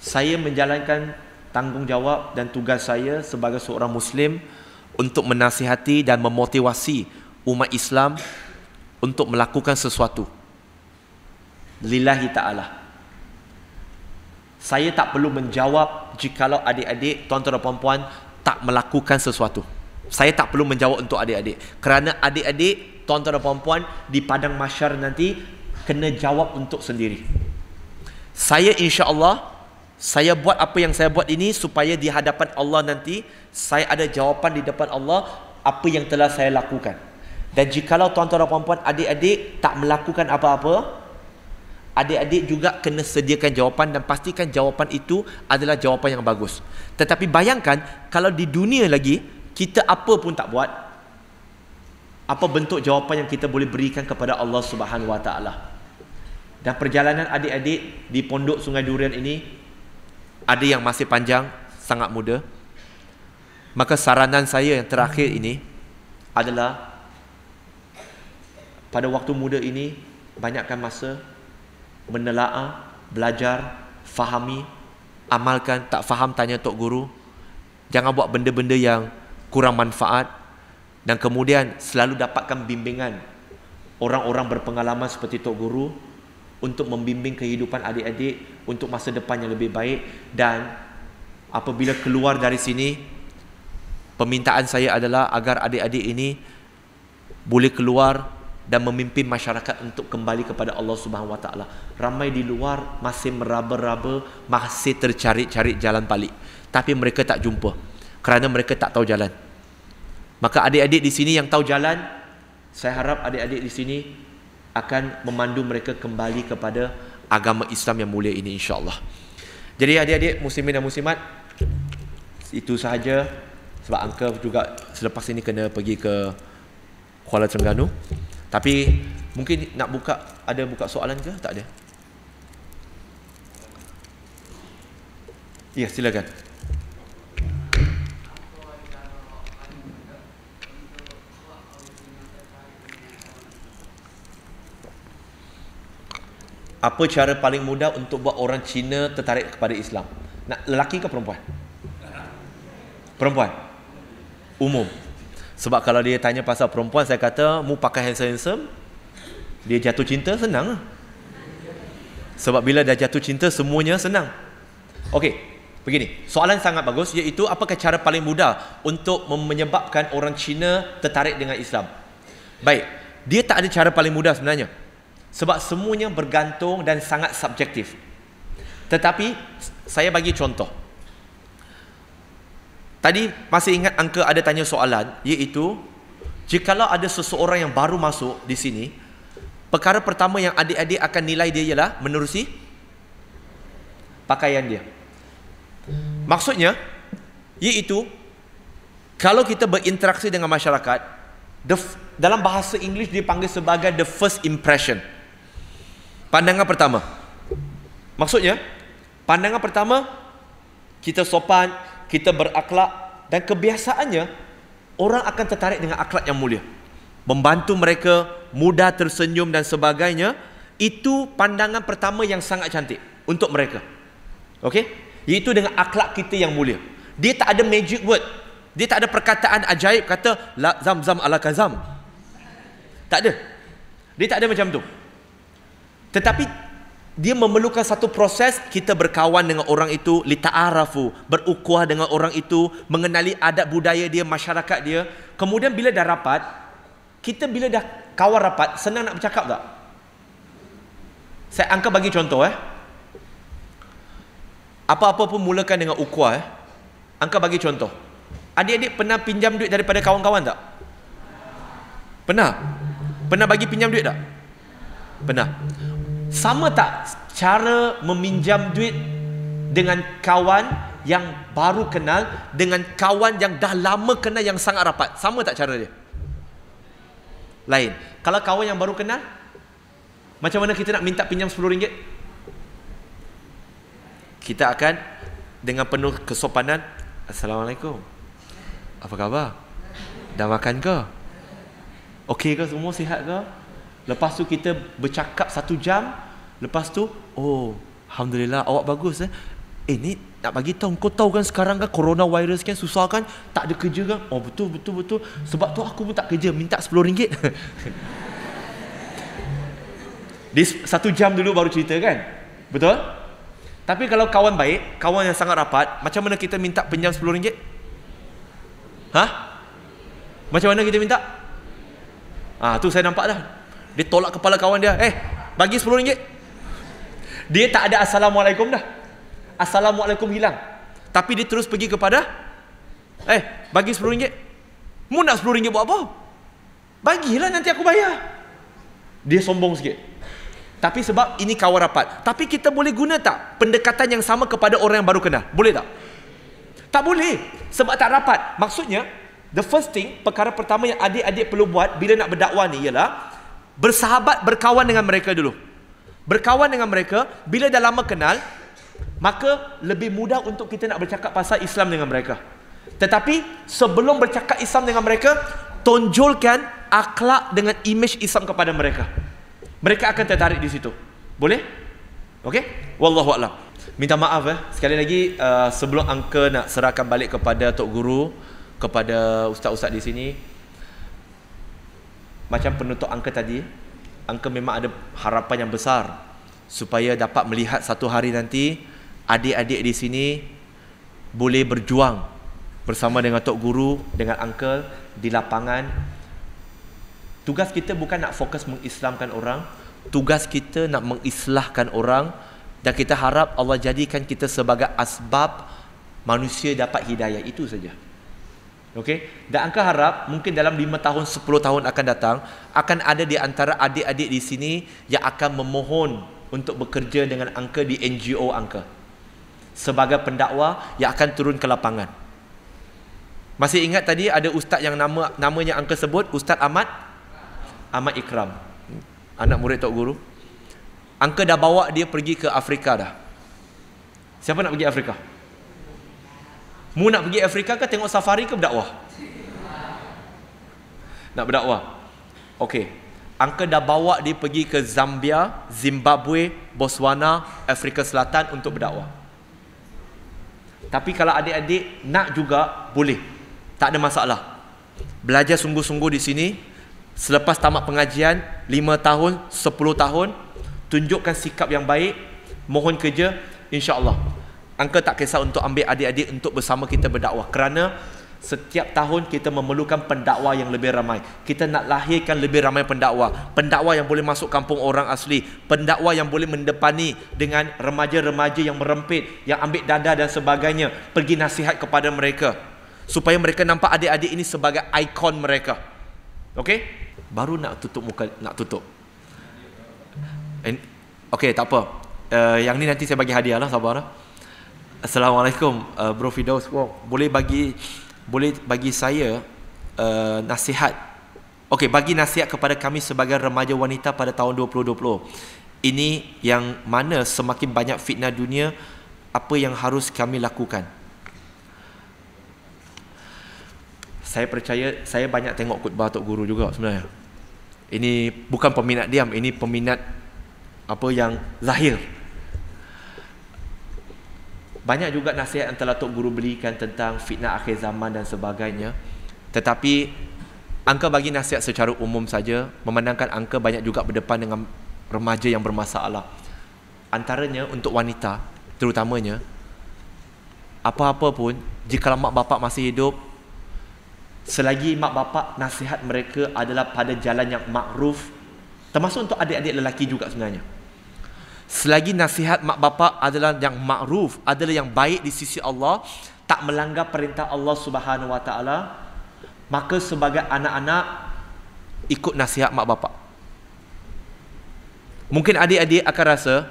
saya menjalankan tanggungjawab dan tugas saya sebagai seorang muslim untuk menasihati dan memotivasi umat Islam untuk melakukan sesuatu lillahi ta'ala saya tak perlu menjawab jikalau adik-adik tuan-tuan dan puan-puan tak melakukan sesuatu saya tak perlu menjawab untuk adik-adik kerana adik-adik tuan-tuan dan puan-puan di padang masyar nanti kena jawab untuk sendiri saya insya Allah saya buat apa yang saya buat ini supaya di hadapan Allah nanti saya ada jawapan di depan Allah apa yang telah saya lakukan dan jikalau tuan-tuan dan puan-puan adik-adik tak melakukan apa-apa adik-adik juga kena sediakan jawapan dan pastikan jawapan itu adalah jawapan yang bagus. Tetapi bayangkan kalau di dunia lagi kita apa pun tak buat apa bentuk jawapan yang kita boleh berikan kepada Allah Subhanahu Wa Taala. Dan perjalanan adik-adik di Pondok Sungai Durian ini ada yang masih panjang, sangat muda. Maka saranan saya yang terakhir ini adalah pada waktu muda ini banyakkan masa menelaah, belajar, fahami, amalkan, tak faham tanya tok guru. Jangan buat benda-benda yang kurang manfaat dan kemudian selalu dapatkan bimbingan orang-orang berpengalaman seperti tok guru untuk membimbing kehidupan adik-adik untuk masa depan yang lebih baik dan apabila keluar dari sini permintaan saya adalah agar adik-adik ini boleh keluar dan memimpin masyarakat untuk kembali kepada Allah Subhanahu Wa Taala. Ramai di luar masih meraba-raba, masih tercari-cari jalan balik. Tapi mereka tak jumpa kerana mereka tak tahu jalan. Maka adik-adik di sini yang tahu jalan, saya harap adik-adik di sini akan memandu mereka kembali kepada agama Islam yang mulia ini insya-Allah. Jadi adik-adik muslimin dan muslimat itu sahaja sebab angka juga selepas ini kena pergi ke Kuala Terengganu. Tapi mungkin nak buka ada buka soalan ke? Tak ada. Ya, silakan. Apa cara paling mudah untuk buat orang Cina tertarik kepada Islam? Nak lelaki ke perempuan? Perempuan. Umum. Sebab kalau dia tanya pasal perempuan saya kata mu pakai handsome handsome dia jatuh cinta senang Sebab bila dah jatuh cinta semuanya senang. Okey. Begini, soalan sangat bagus iaitu apakah cara paling mudah untuk menyebabkan orang Cina tertarik dengan Islam? Baik, dia tak ada cara paling mudah sebenarnya. Sebab semuanya bergantung dan sangat subjektif. Tetapi saya bagi contoh. Tadi masih ingat Angka ada tanya soalan iaitu jikalau ada seseorang yang baru masuk di sini perkara pertama yang adik-adik akan nilai dia ialah menerusi pakaian dia. Maksudnya iaitu kalau kita berinteraksi dengan masyarakat the, dalam bahasa Inggeris panggil sebagai the first impression. Pandangan pertama. Maksudnya pandangan pertama kita sopan, kita berakhlak dan kebiasaannya orang akan tertarik dengan akhlak yang mulia. Membantu mereka mudah tersenyum dan sebagainya, itu pandangan pertama yang sangat cantik untuk mereka. Okey? Itu dengan akhlak kita yang mulia. Dia tak ada magic word. Dia tak ada perkataan ajaib kata la zam zam ala kazam. Tak ada. Dia tak ada macam tu. Tetapi dia memerlukan satu proses kita berkawan dengan orang itu litaarafu berukuah dengan orang itu mengenali adat budaya dia masyarakat dia kemudian bila dah rapat kita bila dah kawan rapat senang nak bercakap tak saya angka bagi contoh eh apa-apa pun mulakan dengan ukuah eh angka bagi contoh adik-adik pernah pinjam duit daripada kawan-kawan tak pernah pernah bagi pinjam duit tak pernah sama tak cara meminjam duit dengan kawan yang baru kenal dengan kawan yang dah lama kenal yang sangat rapat sama tak cara dia lain kalau kawan yang baru kenal macam mana kita nak minta pinjam RM10 kita akan dengan penuh kesopanan Assalamualaikum apa khabar dah makan ke okey ke semua sihat ke Lepas tu kita bercakap satu jam. Lepas tu, oh, Alhamdulillah awak bagus eh. Eh ni nak bagi tahu kau tahu kan sekarang kan corona virus kan susah kan tak ada kerja kan oh betul betul betul sebab tu aku pun tak kerja minta RM10 ringgit satu jam dulu baru cerita kan betul tapi kalau kawan baik kawan yang sangat rapat macam mana kita minta pinjam RM10 ringgit ha macam mana kita minta Ah tu saya nampak dah dia tolak kepala kawan dia. Eh, bagi sepuluh ringgit. Dia tak ada Assalamualaikum dah. Assalamualaikum hilang. Tapi dia terus pergi kepada. Eh, bagi sepuluh ringgit. Mu nak RM10 buat apa? Bagilah nanti aku bayar. Dia sombong sikit. Tapi sebab ini kawan rapat. Tapi kita boleh guna tak pendekatan yang sama kepada orang yang baru kenal? Boleh tak? Tak boleh. Sebab tak rapat. Maksudnya, the first thing, perkara pertama yang adik-adik perlu buat bila nak berdakwah ni ialah, bersahabat berkawan dengan mereka dulu berkawan dengan mereka bila dah lama kenal maka lebih mudah untuk kita nak bercakap pasal Islam dengan mereka tetapi sebelum bercakap Islam dengan mereka tonjolkan akhlak dengan imej Islam kepada mereka mereka akan tertarik di situ boleh okey wallahu alam minta maaf eh sekali lagi uh, sebelum angka nak serahkan balik kepada tok guru kepada ustaz-ustaz di sini macam penutup angka tadi angka memang ada harapan yang besar supaya dapat melihat satu hari nanti adik-adik di sini boleh berjuang bersama dengan tok guru dengan uncle di lapangan tugas kita bukan nak fokus mengislamkan orang tugas kita nak mengislahkan orang dan kita harap Allah jadikan kita sebagai asbab manusia dapat hidayah itu saja Okay, Dan angka harap mungkin dalam 5 tahun 10 tahun akan datang akan ada di antara adik-adik di sini yang akan memohon untuk bekerja dengan angka di NGO angka. Sebagai pendakwa yang akan turun ke lapangan. Masih ingat tadi ada ustaz yang nama namanya angka sebut Ustaz Ahmad Ahmad Ikram. Anak murid Tok Guru. Angka dah bawa dia pergi ke Afrika dah. Siapa nak pergi Afrika? Mu nak pergi Afrika ke tengok safari ke berdakwah? Nak berdakwah. Okey. Angka dah bawa dia pergi ke Zambia, Zimbabwe, Botswana, Afrika Selatan untuk berdakwah. Tapi kalau adik-adik nak juga boleh. Tak ada masalah. Belajar sungguh-sungguh di sini. Selepas tamat pengajian 5 tahun, 10 tahun, tunjukkan sikap yang baik, mohon kerja, insya-Allah Uncle tak kisah untuk ambil adik-adik untuk bersama kita berdakwah kerana setiap tahun kita memerlukan pendakwa yang lebih ramai. Kita nak lahirkan lebih ramai pendakwa. Pendakwa yang boleh masuk kampung orang asli. Pendakwa yang boleh mendepani dengan remaja-remaja yang merempit, yang ambil dada dan sebagainya. Pergi nasihat kepada mereka. Supaya mereka nampak adik-adik ini sebagai ikon mereka. Okey? Baru nak tutup muka, nak tutup. Okey, tak apa. Uh, yang ni nanti saya bagi hadiah lah, sabar lah. Assalamualaikum uh, Bro Fidaus wow. Boleh bagi Boleh bagi saya uh, Nasihat Okey, bagi nasihat kepada kami sebagai remaja wanita pada tahun 2020. Ini yang mana semakin banyak fitnah dunia, apa yang harus kami lakukan? Saya percaya, saya banyak tengok khutbah Tok Guru juga sebenarnya. Ini bukan peminat diam, ini peminat apa yang zahir. Banyak juga nasihat yang telah Tok Guru belikan tentang fitnah akhir zaman dan sebagainya. Tetapi angka bagi nasihat secara umum saja, memandangkan angka banyak juga berdepan dengan remaja yang bermasalah. Antaranya untuk wanita terutamanya, apa-apa pun, jika mak bapak masih hidup, selagi mak bapak nasihat mereka adalah pada jalan yang makruf, termasuk untuk adik-adik lelaki juga sebenarnya. Selagi nasihat mak bapak adalah yang makruf, adalah yang baik di sisi Allah, tak melanggar perintah Allah Subhanahu Wa Taala, maka sebagai anak-anak ikut nasihat mak bapak. Mungkin adik-adik akan rasa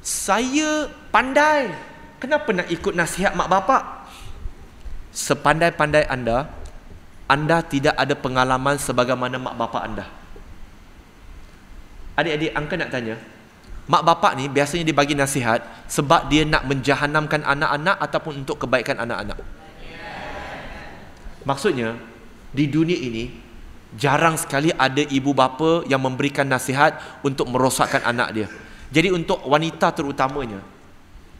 saya pandai. Kenapa nak ikut nasihat mak bapak? Sepandai-pandai anda, anda tidak ada pengalaman sebagaimana mak bapak anda. Adik-adik, angka nak tanya, mak bapak ni biasanya dia bagi nasihat sebab dia nak menjahanamkan anak-anak ataupun untuk kebaikan anak-anak. Maksudnya di dunia ini jarang sekali ada ibu bapa yang memberikan nasihat untuk merosakkan anak dia. Jadi untuk wanita terutamanya,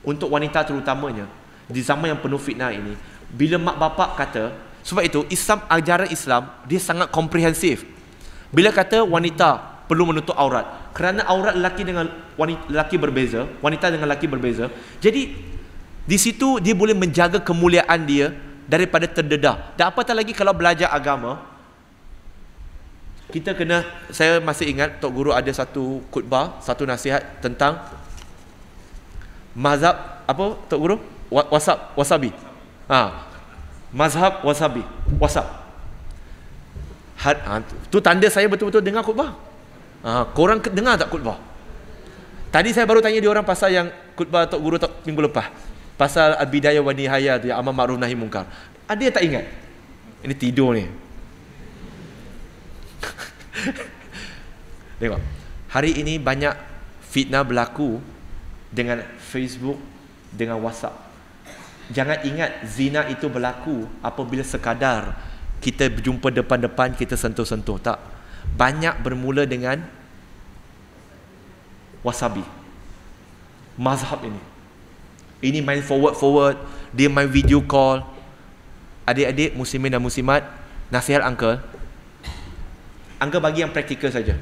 untuk wanita terutamanya di zaman yang penuh fitnah ini, bila mak bapak kata, sebab itu Islam ajaran Islam dia sangat komprehensif. Bila kata wanita perlu menutup aurat, kerana aurat lelaki dengan wanita lelaki berbeza, wanita dengan lelaki berbeza. Jadi di situ dia boleh menjaga kemuliaan dia daripada terdedah. Dan apatah lagi kalau belajar agama kita kena saya masih ingat tok guru ada satu khutbah, satu nasihat tentang mazhab apa tok guru? Wasab, wasabi. Ha. Mazhab wasabi. Wasab. Ha, ha tu tanda saya betul-betul dengar khutbah. Ha, korang dengar tak khutbah? Tadi saya baru tanya dia orang pasal yang khutbah Tok Guru Tok minggu lepas. Pasal abidaya bidayah wa nihayah tu yang amal ma'ruf nahi mungkar. Ada ah, yang tak ingat? Ini tidur ni. Tengok. Hari ini banyak fitnah berlaku dengan Facebook, dengan WhatsApp. Jangan ingat zina itu berlaku apabila sekadar kita berjumpa depan-depan kita sentuh-sentuh. Tak banyak bermula dengan wasabi mazhab ini ini main forward forward dia main video call adik-adik muslimin dan muslimat nasihat uncle uncle bagi yang praktikal saja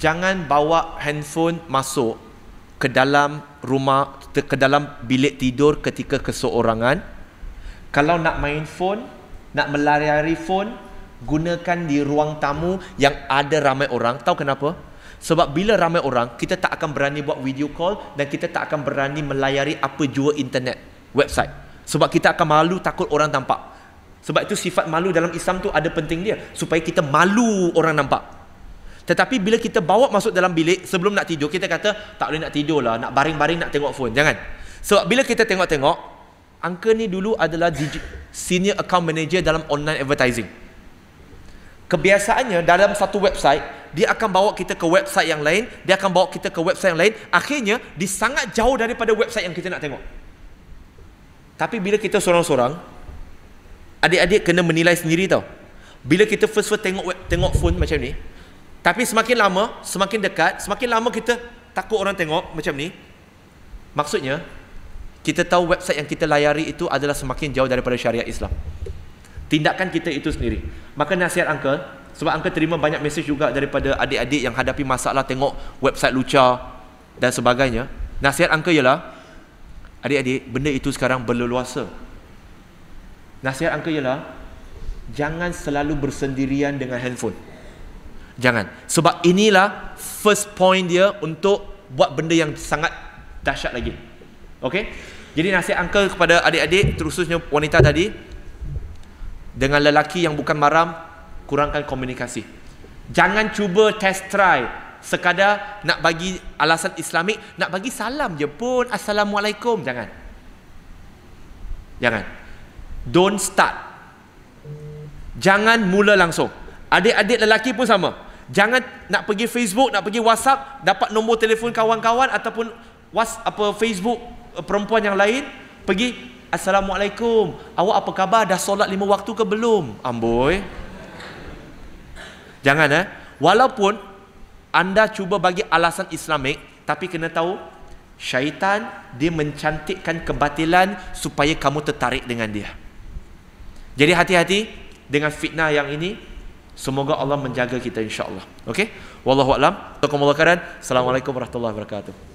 jangan bawa handphone masuk ke dalam rumah ke dalam bilik tidur ketika keseorangan kalau nak main phone nak melari phone gunakan di ruang tamu yang ada ramai orang. Tahu kenapa? Sebab bila ramai orang, kita tak akan berani buat video call dan kita tak akan berani melayari apa jua internet, website. Sebab kita akan malu takut orang tampak. Sebab itu sifat malu dalam Islam tu ada penting dia. Supaya kita malu orang nampak. Tetapi bila kita bawa masuk dalam bilik sebelum nak tidur, kita kata tak boleh nak tidur lah, nak baring-baring nak tengok phone. Jangan. Sebab bila kita tengok-tengok, Uncle ni dulu adalah senior account manager dalam online advertising kebiasaannya dalam satu website dia akan bawa kita ke website yang lain dia akan bawa kita ke website yang lain akhirnya di sangat jauh daripada website yang kita nak tengok tapi bila kita seorang-seorang adik-adik kena menilai sendiri tau bila kita first first tengok web, tengok phone macam ni tapi semakin lama semakin dekat semakin lama kita takut orang tengok macam ni maksudnya kita tahu website yang kita layari itu adalah semakin jauh daripada syariat Islam tindakan kita itu sendiri. Maka nasihat uncle, sebab uncle terima banyak mesej juga daripada adik-adik yang hadapi masalah tengok website lucha dan sebagainya. Nasihat uncle ialah adik-adik, benda itu sekarang berleluasa. Nasihat uncle ialah jangan selalu bersendirian dengan handphone. Jangan. Sebab inilah first point dia untuk buat benda yang sangat dahsyat lagi. Okay? Jadi nasihat uncle kepada adik-adik, terususnya wanita tadi, dengan lelaki yang bukan maram kurangkan komunikasi jangan cuba test try sekadar nak bagi alasan islamik nak bagi salam je pun assalamualaikum jangan jangan don't start jangan mula langsung adik-adik lelaki pun sama jangan nak pergi facebook nak pergi whatsapp dapat nombor telefon kawan-kawan ataupun whatsapp apa facebook eh, perempuan yang lain pergi Assalamualaikum. Awak apa khabar? Dah solat lima waktu ke belum? Amboi. Jangan eh. Walaupun anda cuba bagi alasan islamik. Tapi kena tahu. Syaitan dia mencantikkan kebatilan. Supaya kamu tertarik dengan dia. Jadi hati-hati dengan fitnah yang ini. Semoga Allah menjaga kita insyaAllah. Okey. Wallahu'alam. Assalamualaikum warahmatullahi wabarakatuh.